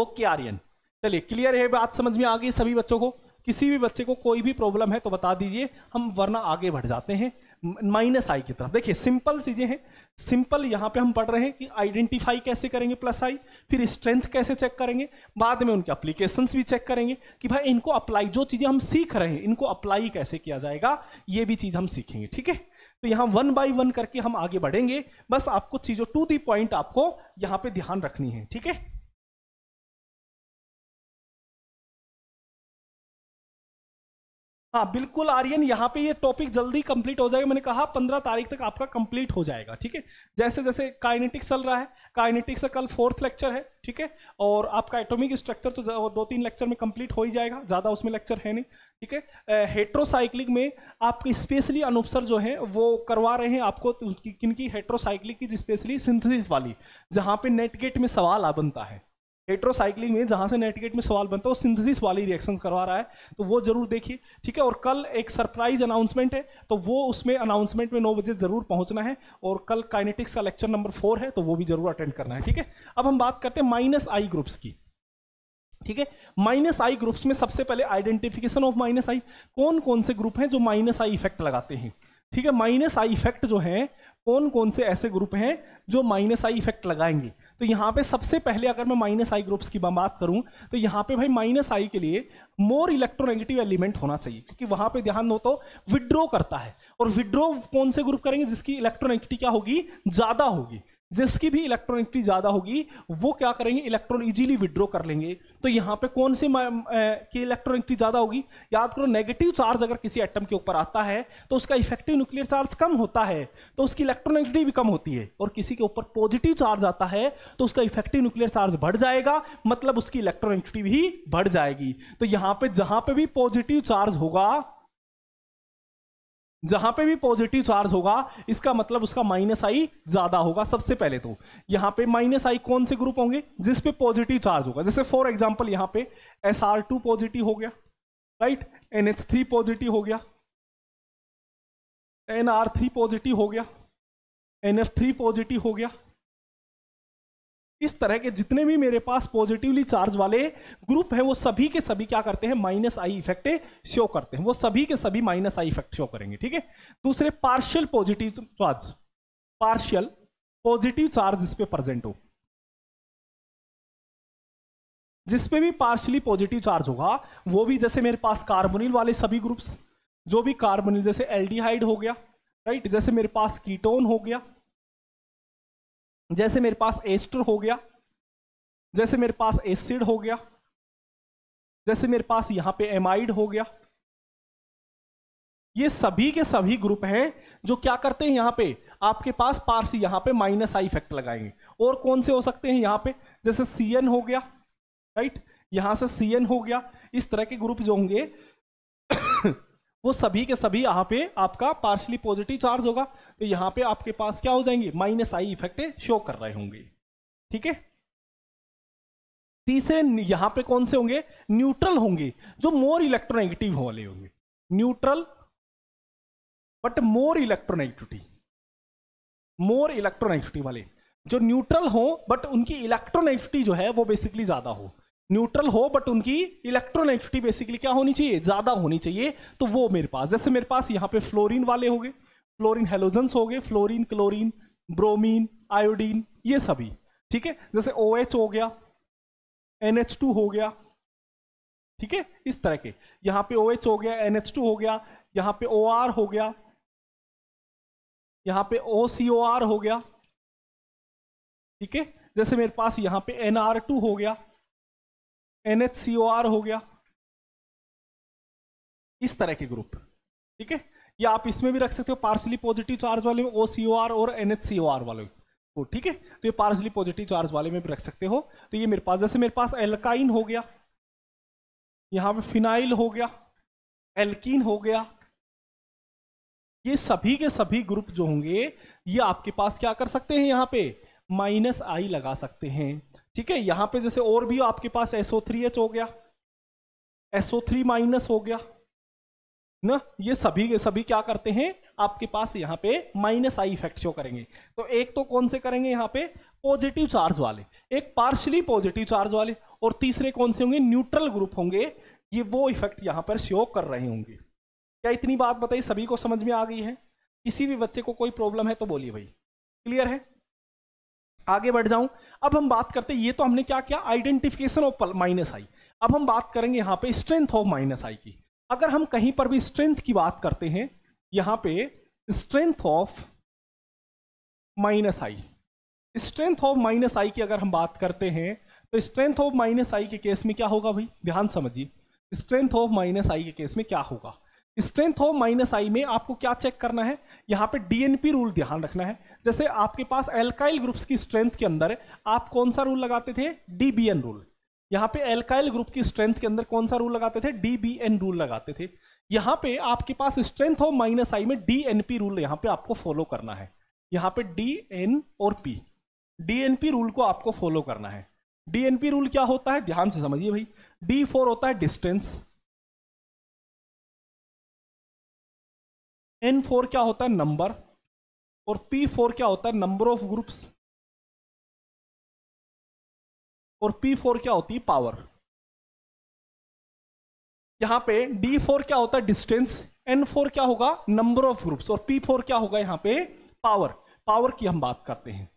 ओके आर्यन चलिए क्लियर है बात समझ में आ गई सभी बच्चों को किसी भी बच्चे को कोई भी प्रॉब्लम है तो बता दीजिए हम वरना आगे बढ़ जाते हैं माइनस आई की तरफ देखिए सिंपल चीजें हैं सिंपल यहां पे हम पढ़ रहे हैं कि आइडेंटिफाई कैसे करेंगे प्लस आई फिर स्ट्रेंथ कैसे चेक करेंगे बाद में उनके अप्लीकेशंस भी चेक करेंगे कि भाई इनको अप्लाई जो चीजें हम सीख रहे हैं इनको अप्लाई कैसे किया जाएगा ये भी चीज हम सीखेंगे ठीक है तो यहां वन बाई वन करके हम आगे बढ़ेंगे बस आपको चीजों टू दी पॉइंट आपको यहां पे ध्यान रखनी है ठीक है हाँ बिल्कुल आर्यन यहाँ पे ये टॉपिक जल्दी कंप्लीट हो जाएगा मैंने कहा पंद्रह तारीख तक आपका कंप्लीट हो जाएगा ठीक है जैसे जैसे काइनेटिक्स चल रहा है काइनेटिक्स का कल फोर्थ लेक्चर है ठीक है और आपका एटॉमिक स्ट्रक्चर तो दो तीन लेक्चर में कंप्लीट हो ही जाएगा ज़्यादा उसमें लेक्चर है नहीं ठीक है हेट्रोसाइक्लिक में आपके स्पेशली अनुपसर जो है वो करवा रहे हैं आपको किनकी हेट्रोसाइक्लिक की स्पेशली सिंथेसिस वाली जहाँ पे नेट गेट में सवाल आ बनता है हेट्रोसाइक्लिंग में जहां से नेटिकेट में सवाल बनता है वो सिंथेसिस वाली रिएक्शंस करवा रहा है तो वो जरूर देखिए ठीक है और कल एक सरप्राइज अनाउंसमेंट है तो वो उसमें अनाउंसमेंट में नौ बजे जरूर पहुंचना है और कल काइनेटिक्स का लेक्चर नंबर फोर है तो वो भी जरूर अटेंड करना है ठीक है अब हम बात करते हैं माइनस आई ग्रुप्स की ठीक है माइनस आई ग्रुप्स में सबसे पहले आइडेंटिफिकेशन ऑफ माइनस आई कौन कौन से ग्रुप हैं जो माइनस आई इफेक्ट लगाते हैं ठीक है माइनस आई इफेक्ट जो है कौन कौन से ऐसे ग्रुप हैं जो माइनस आई इफेक्ट लगाएंगे तो यहाँ पे सबसे पहले अगर मैं माइनस आई ग्रुप्स की बात करूँ तो यहाँ पे भाई माइनस आई के लिए मोर इलेक्ट्रोनेगेटिव एलिमेंट होना चाहिए क्योंकि वहां पे ध्यान दो तो विड्रो करता है और विड्रो कौन से ग्रुप करेंगे जिसकी इलेक्ट्रोनेगेटिव क्या होगी ज़्यादा होगी जिसकी भी इलेक्ट्रॉनिटी ज़्यादा होगी वो क्या करेंगे इलेक्ट्रॉन इजीली विड्रॉ कर लेंगे तो यहाँ पे कौन से की इलेक्ट्रॉनिटी ज़्यादा होगी याद करो नेगेटिव चार्ज अगर किसी एटम के ऊपर आता है तो उसका इफेक्टिव न्यूक्लियर चार्ज कम होता है तो उसकी इलेक्ट्रॉनिकिटी भी कम होती है और किसी के ऊपर पॉजिटिव चार्ज आता है तो उसका इफेक्टिव न्यूक्लियर चार्ज बढ़ जाएगा मतलब उसकी इलेक्ट्रॉनिकिटी भी बढ़ जाएगी तो यहाँ पर जहाँ पर भी पॉजिटिव चार्ज होगा जहां पे भी पॉजिटिव चार्ज होगा इसका मतलब उसका माइनस आई ज्यादा होगा सबसे पहले तो यहाँ पे माइनस आई कौन से ग्रुप होंगे जिसपे पॉजिटिव चार्ज होगा जैसे फॉर एग्जाम्पल यहाँ पे एस आर टू पॉजिटिव हो गया right N H three positive हो गया एन आर थ्री पॉजिटिव हो गया एन एफ थ्री पॉजिटिव हो गया इस तरह के जितने भी मेरे पास पॉजिटिवली चार्ज वाले ग्रुप है वो सभी के सभी क्या करते हैं माइनस आई इफेक्ट शो करते हैं वो सभी के सभी माइनस आई इफेक्ट शो करेंगे ठीक है दूसरे partial positive charge partial positive charge इस पे प्रेजेंट हो जिसपे भी पार्शियली पॉजिटिव चार्ज होगा वो भी जैसे मेरे पास कार्बोनिल वाले सभी ग्रुप्स जो भी कार्बोनिल जैसे एल्डिहाइड हो गया राइट जैसे मेरे पास कीटोन हो गया जैसे मेरे पास एस्टर हो गया जैसे मेरे पास एसिड हो गया जैसे मेरे पास यहां पे एमाइड हो गया ये सभी के सभी ग्रुप हैं जो क्या करते हैं यहां पे आपके पास पार्स यहाँ पे माइनस आई इफेक्ट लगाएंगे और कौन से हो सकते हैं यहां पे जैसे सी हो गया राइट यहां से सी हो गया इस तरह के ग्रुप जो होंगे वो सभी के सभी यहाँ पे आपका पार्शली पॉजिटिव चार्ज होगा तो यहाँ पे आपके पास क्या हो जाएंगे माइनस आई इफेक्ट शो कर रहे होंगे ठीक है तीसरे यहाँ पे कौन से होंगे न्यूट्रल होंगे जो मोर इलेक्ट्रोनेगेटिव वाले होंगे neutral but more electronegativity more electronegativity वाले जो न्यूट्रल हो बट उनकी इलेक्ट्रोनेगेटिविटी जो है वो बेसिकली ज्यादा हो न्यूट्रल हो बट उनकी इलेक्ट्रोनेगेटिविटी बेसिकली क्या होनी चाहिए ज़्यादा होनी चाहिए तो वो मेरे पास जैसे मेरे पास यहाँ पे फ्लोरीन वाले हो गए फ्लोरिन हेलोजन हो गए फ्लोरिन क्लोरिन ब्रोमीन आयोडीन ये सभी ठीक है जैसे ओ OH हो गया एन हो गया ठीक है इस तरह के यहाँ पे ओ OH हो गया एन हो गया यहाँ पे ओ OR हो गया यहाँ पे ओ आर हो गया ठीक है जैसे मेरे पास यहाँ पे एन हो गया एन हो गया इस तरह के ग्रुप ठीक है या आप इसमें भी रख सकते हो पार्सली पॉजिटिव चार्ज वाले में ओ और एन वाले में तो ठीक है तो ये पार्सली पॉजिटिव चार्ज वाले में भी रख सकते हो तो ये मेरे पास जैसे मेरे पास एल्काइन हो गया यहां पे फिनाइल हो गया एल्कीन हो गया ये सभी के सभी ग्रुप जो होंगे ये आपके पास क्या कर सकते हैं यहां पे माइनस आई लगा सकते हैं ठीक है यहां पे जैसे और भी आपके पास एच हो गया SO3 माइनस हो गया ना ये सभी सभी क्या करते हैं आपके पास यहां पे माइनस आई इफेक्ट शो करेंगे तो एक तो कौन से करेंगे यहां पे पॉजिटिव चार्ज वाले एक पार्शली पॉजिटिव चार्ज वाले और तीसरे कौन से होंगे न्यूट्रल ग्रुप होंगे ये वो इफेक्ट यहां पर शो कर रहे होंगे क्या इतनी बात बताई सभी को समझ में आ गई है किसी भी बच्चे को कोई प्रॉब्लम है तो बोलिए भाई क्लियर है आगे बढ़ जाऊं अब हम बात करते ये तो हमने क्या किया आइडेंटिफिकेशन ऑफ माइनस आई अब हम बात करेंगे यहाँ पे स्ट्रेंथ ऑफ माइनस आई की अगर हम कहीं पर भी स्ट्रेंथ की बात करते हैं यहां पे strength of minus I strength of minus I की अगर हम बात करते हैं तो स्ट्रेंथ ऑफ माइनस आई के केस में क्या होगा भाई ध्यान समझिए स्ट्रेंथ ऑफ माइनस आई के केस में क्या होगा स्ट्रेंथ ऑफ माइनस आई में आपको क्या चेक करना है यहाँ पे डीएनपी रूल ध्यान रखना है जैसे आपके पास एल्काइल ग्रुप्स की स्ट्रेंथ के अंदर आप कौन सा रूल लगाते थे डीबीएन रूल यहाँ पे एल्काइल ग्रुप की स्ट्रेंथ के अंदर कौन सा रूल लगाते थे डीबीएन रूल लगाते थे यहाँ पे आपके पास स्ट्रेंथ हो माइनस आई में डीएनपी रूल यहाँ पे आपको फॉलो करना है यहाँ पे डी एन और पी डीएनपी रूल को आपको फॉलो करना है डीएनपी रूल क्या होता है ध्यान से समझिए भाई डी फोर होता है डिस्टेंस एन फोर क्या होता है नंबर और पी फोर क्या होता है नंबर ऑफ ग्रुप्स और पी फोर क्या होती है पावर यहां पे डी फोर क्या होता है डिस्टेंस एन फोर क्या होगा नंबर ऑफ ग्रुप्स और पी फोर क्या होगा यहां पे पावर पावर की हम बात करते हैं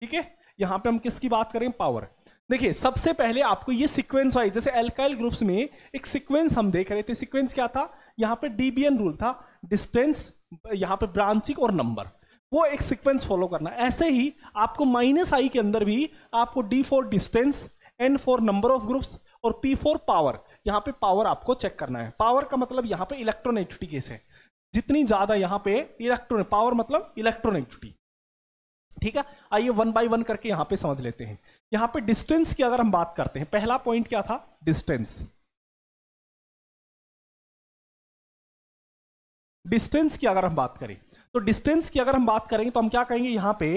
ठीक है यहां पे हम किसकी बात करें पावर देखिए सबसे पहले आपको ये सीक्वेंस वाइज जैसे एल्काइल ग्रुप्स में एक सीक्वेंस हम देख रहे थे सीक्वेंस क्या था यहां पे डीबीएन रूल था डिस्टेंस यहाँ पे ब्रांचिंग और नंबर वो एक सीक्वेंस फॉलो करना ऐसे ही आपको माइनस आई के अंदर भी आपको D for distance N for number of groups और पी फोर पावर यहाँ पे पावर आपको चेक करना है पावर का मतलब यहाँ पे इलेक्ट्रोनेगेटिविटी केस है जितनी ज्यादा यहाँ पे इलेक्ट्रॉन पावर मतलब इलेक्ट्रोनेगेटिविटी ठीक है आइए वन बाई वन करके यहाँ पे समझ लेते हैं यहाँ पे डिस्टेंस की अगर हम बात करते हैं पहला पॉइंट क्या था डिस्टेंस डिस्टेंस की अगर हम बात करें तो डिस्टेंस की अगर हम बात करेंगे तो हम क्या कहेंगे यहाँ पे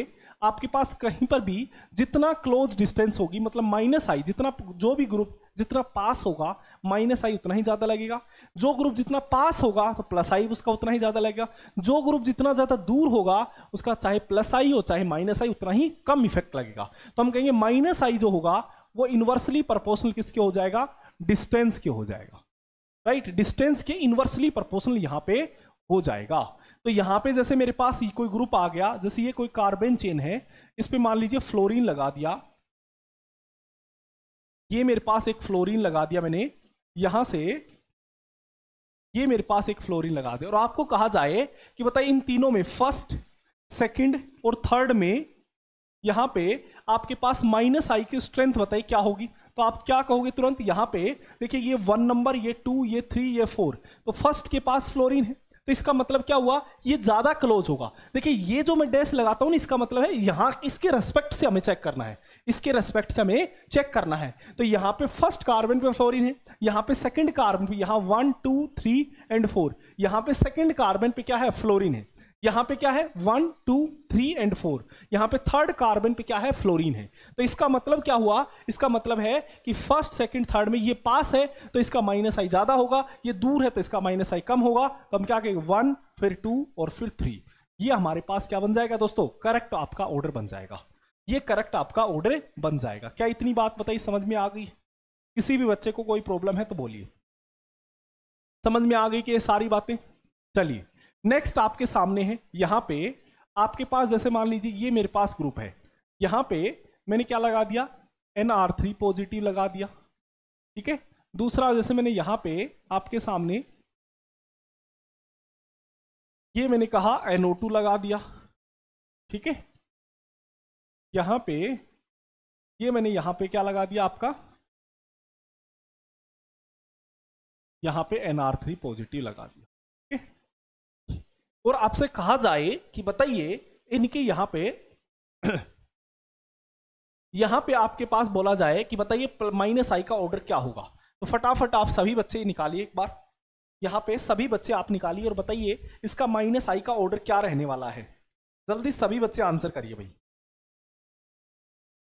आपके पास कहीं पर भी जितना क्लोज डिस्टेंस होगी मतलब माइनस आई जितना जो भी ग्रुप जितना पास होगा माइनस आई उतना ही ज़्यादा लगेगा जो ग्रुप जितना पास होगा तो प्लस आई उसका उतना ही ज़्यादा लगेगा जो ग्रुप जितना ज़्यादा दूर होगा उसका चाहे प्लस आई हो चाहे माइनस आई उतना ही कम इफेक्ट लगेगा तो हम कहेंगे माइनस आई जो होगा वो इन्वर्सली प्रपोर्सनल किसके हो जाएगा डिस्टेंस के हो जाएगा राइट right? डिस्टेंस के इन्वर्सली प्रपोर्सनल यहां पर हो जाएगा तो यहाँ पे जैसे मेरे पास कोई ग्रुप आ गया जैसे ये कोई कार्बन चेन है इस पर मान लीजिए फ्लोरीन लगा दिया ये मेरे पास एक फ्लोरीन लगा दिया मैंने यहां से ये मेरे पास एक फ्लोरीन लगा दिया और आपको कहा जाए कि बताइए इन तीनों में फर्स्ट सेकंड और थर्ड में यहां पे आपके पास माइनस आई की स्ट्रेंथ बताइए क्या होगी तो आप क्या कहोगे तुरंत यहां पे देखिए ये वन नंबर ये टू ये थ्री ये फोर तो फर्स्ट के पास फ्लोरीन है तो इसका मतलब क्या हुआ ये ज़्यादा क्लोज होगा देखिए ये जो मैं डैश लगाता हूं ना इसका मतलब है यहां इसके रेस्पेक्ट से हमें चेक करना है इसके रेस्पेक्ट से हमें चेक करना है तो यहां पे फर्स्ट कार्बन पे फ्लोरीन है यहां पे सेकंड कार्बन पे यहां one two three and four यहां पे सेकंड कार्बन पे क्या है फ्लोरीन है यहां पे क्या है one two three and four यहां पे थर्ड कार्बन पे क्या है फ्लोरीन है तो इसका मतलब क्या हुआ इसका मतलब है कि फर्स्ट सेकंड थर्ड में ये पास है तो इसका माइनस आई ज्यादा होगा ये दूर है तो इसका माइनस आई कम होगा तो हम क्या कहेंगे वन फिर टू और फिर थ्री ये हमारे पास क्या बन जाएगा दोस्तों करेक्ट आपका ऑर्डर बन जाएगा ये करेक्ट आपका ऑर्डर बन जाएगा क्या इतनी बात बताई समझ में आ गई किसी भी बच्चे को कोई प्रॉब्लम है तो बोलिए समझ में आ गई कि ये सारी बातें चलिए नेक्स्ट आपके सामने है यहाँ पे आपके पास जैसे मान लीजिए ये मेरे पास ग्रुप है यहाँ पे मैंने क्या लगा दिया एन आर थ्री पॉजिटिव लगा दिया ठीक है दूसरा जैसे मैंने यहाँ पे आपके सामने ये मैंने कहा एनओ टू लगा दिया ठीक है यहाँ पे ये मैंने यहाँ पे क्या लगा दिया आपका यहाँ पे एनआर थ्री पॉजिटिव लगा दिया और आपसे कहा जाए कि बताइए इनके यहाँ पे यहाँ पे आपके पास बोला जाए कि बताइए माइनस आई का ऑर्डर क्या होगा तो फटाफट आप सभी बच्चे निकालिए एक बार यहाँ पे सभी बच्चे आप निकालिए और बताइए इसका माइनस आई का ऑर्डर क्या रहने वाला है जल्दी सभी बच्चे आंसर करिए भाई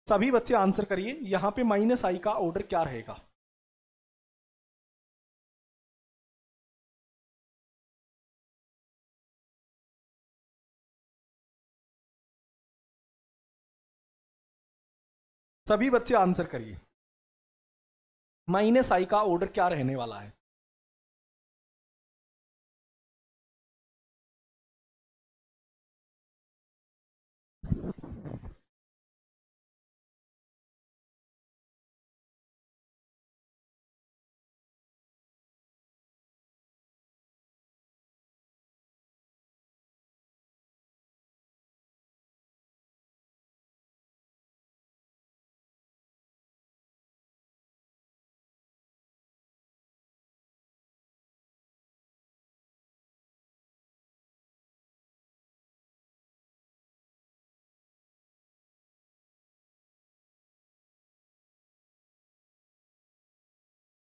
सभी बच्चे आंसर करिए यहाँ पे माइनस आई का ऑर्डर क्या रहेगा सभी बच्चे आंसर करिए माइनस आई का ऑर्डर क्या रहने वाला है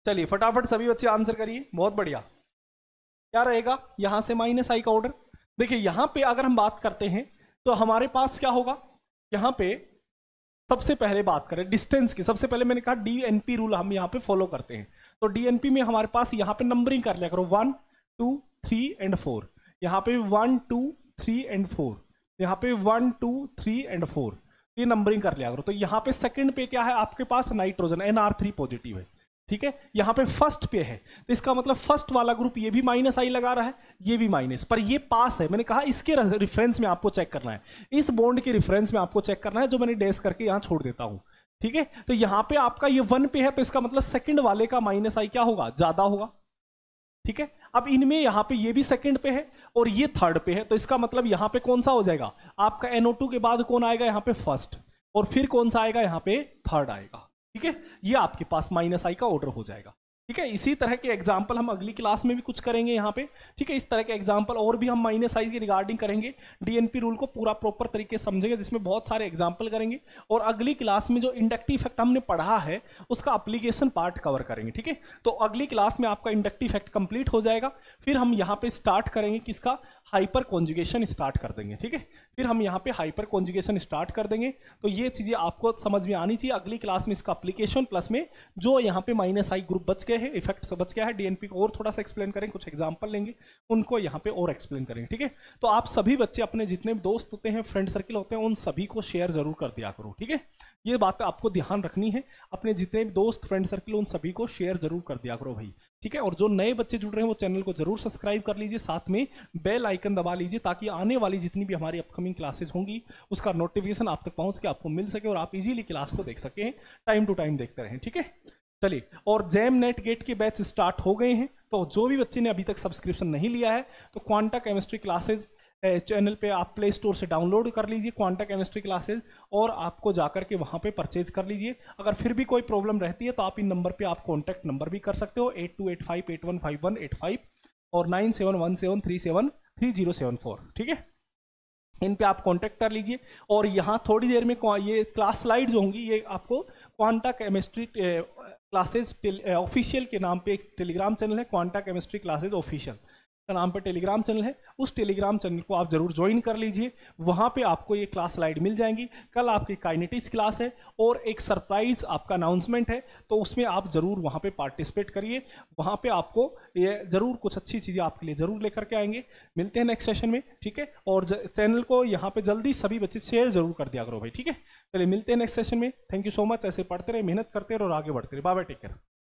चलिए फटाफट सभी बच्चे आंसर करिए बहुत बढ़िया क्या रहेगा यहां से माइनस आई का ऑर्डर देखिए यहां पे अगर हम बात करते हैं तो हमारे पास क्या होगा यहां पे सबसे पहले बात करें डिस्टेंस की सबसे पहले मैंने कहा डीएनपी रूल हम यहां पे फॉलो करते हैं तो डीएनपी में हमारे पास यहां पे नंबरिंग कर लिया करो one two three and four यहां पे one two three and four यहां पे one two three and four ये नंबरिंग कर लिया करो तो यहां पे सेकंड पे क्या है आपके पास नाइट्रोजन एनआर थ्री पॉजिटिव है ठीक है यहां पे फर्स्ट पे है तो इसका मतलब फर्स्ट वाला ग्रुप ये भी माइनस आई लगा रहा है ये भी माइनस पर ये पास है मैंने कहा इसके रिफरेंस में आपको चेक करना है इस बॉन्ड के रिफरेंस में आपको चेक करना है जो मैंने डेस करके यहां छोड़ देता हूं ठीक है तो यहां पर आपका ये वन पे है तो इसका मतलब सेकेंड वाले का माइनस आई क्या होगा ज्यादा होगा ठीक है अब इनमें यहां पे ये भी सेकंड पे है और ये थर्ड पे है तो इसका मतलब यहां पे कौन सा हो जाएगा आपका NO2 के बाद कौन आएगा यहां पे फर्स्ट और फिर कौन सा आएगा यहां पे थर्ड आएगा ठीक है ये आपके पास माइनस आई का ऑर्डर हो जाएगा ठीक है इसी तरह के एग्जाम्पल हम अगली क्लास में भी कुछ करेंगे यहाँ पे ठीक है इस तरह के एग्जाम्पल और भी हम माइनस साइज की रिगार्डिंग करेंगे डीएनपी रूल को पूरा प्रॉपर तरीके से समझेंगे जिसमें बहुत सारे एग्जाम्पल करेंगे और अगली क्लास में जो इंडक्टिव इफेक्ट हमने पढ़ा है उसका अप्लीकेशन पार्ट कवर करेंगे ठीक है तो अगली क्लास में आपका इंडक्टिव इफेक्ट कंप्लीट हो जाएगा फिर हम यहाँ पे स्टार्ट करेंगे किसका हाइपर कॉन्जुगेशन स्टार्ट कर देंगे ठीक है फिर हम यहाँ पे हाइपर कॉन्जुगेशन स्टार्ट कर देंगे तो ये चीज़ें आपको समझ में आनी चाहिए अगली क्लास में इसका अप्लीकेशन प्लस में जो यहाँ पे माइनस आई ग्रुप बच गए है इफेक्ट समझ क्या है डीएनपी को और थोड़ा सा एक्सप्लेन करें कुछ एग्जाम्पल लेंगे उनको यहाँ पे और एक्सप्लेन करेंगे ठीक है तो आप सभी बच्चे अपने जितने दोस्त होते हैं फ्रेंड सर्किल होते हैं उन सभी को शेयर जरूर कर दिया करो ठीक है ये बात आपको ध्यान रखनी है अपने जितने भी दोस्त फ्रेंड सर्किल उन सभी को शेयर जरूर कर दिया करो भाई ठीक है और जो नए बच्चे जुड़ रहे हैं वो चैनल को जरूर सब्सक्राइब कर लीजिए साथ में बेल आइकन दबा लीजिए ताकि आने वाली जितनी भी हमारी अपकमिंग क्लासेस होंगी उसका नोटिफिकेशन आप तक पहुंच के आपको मिल सके और आप इजीली क्लास को देख सकें टाइम टू टाइम देखते रहें ठीक है चलिए और जैम नेट गेट के बैच स्टार्ट हो गए हैं तो जो भी बच्चे ने अभी तक सब्सक्रिप्शन नहीं लिया है तो क्वांटा केमिस्ट्री क्लासेज चैनल पे आप प्ले स्टोर से डाउनलोड कर लीजिए क्वांटा केमिस्ट्री क्लासेज और आपको जाकर के वहाँ पे परचेज कर लीजिए अगर फिर भी कोई प्रॉब्लम रहती है तो आप इन नंबर पे आप कॉन्टैक्ट नंबर भी कर सकते हो eight two eight five eight one five one eight five और nine seven one seven three seven three zero seven four ठीक है इन पे आप कॉन्टैक्ट कर लीजिए और यहाँ थोड़ी देर में ये क्लास स्लाइड जो होंगी ये आपको Quanta chemistry Classes Official eh, के नाम पे एक टेलीग्राम चैनल है क्वांटा केमिस्ट्री क्लासेज ऑफिशियल का नाम पर टेलीग्राम चैनल है उस टेलीग्राम चैनल को आप जरूर ज्वाइन कर लीजिए वहाँ पे आपको ये क्लास स्लाइड मिल जाएंगी कल आपकी काइनेटिक्स क्लास है और एक सरप्राइज आपका अनाउंसमेंट है तो उसमें आप ज़रूर वहाँ पे पार्टिसिपेट करिए वहाँ पे आपको ये ज़रूर कुछ अच्छी चीज़ें आपके लिए ज़रूर लेकर के आएंगे मिलते हैं नेक्स्ट सेशन में ठीक है और चैनल को यहाँ पर जल्दी सभी बच्चे शेयर जरूर कर दिया करो भाई ठीक है चलिए मिलते हैं नेक्स्ट सेशन में थैंक यू सो मच ऐसे पढ़ते रहे मेहनत करते रहे और आगे बढ़ते रहे बाबा टेक केयर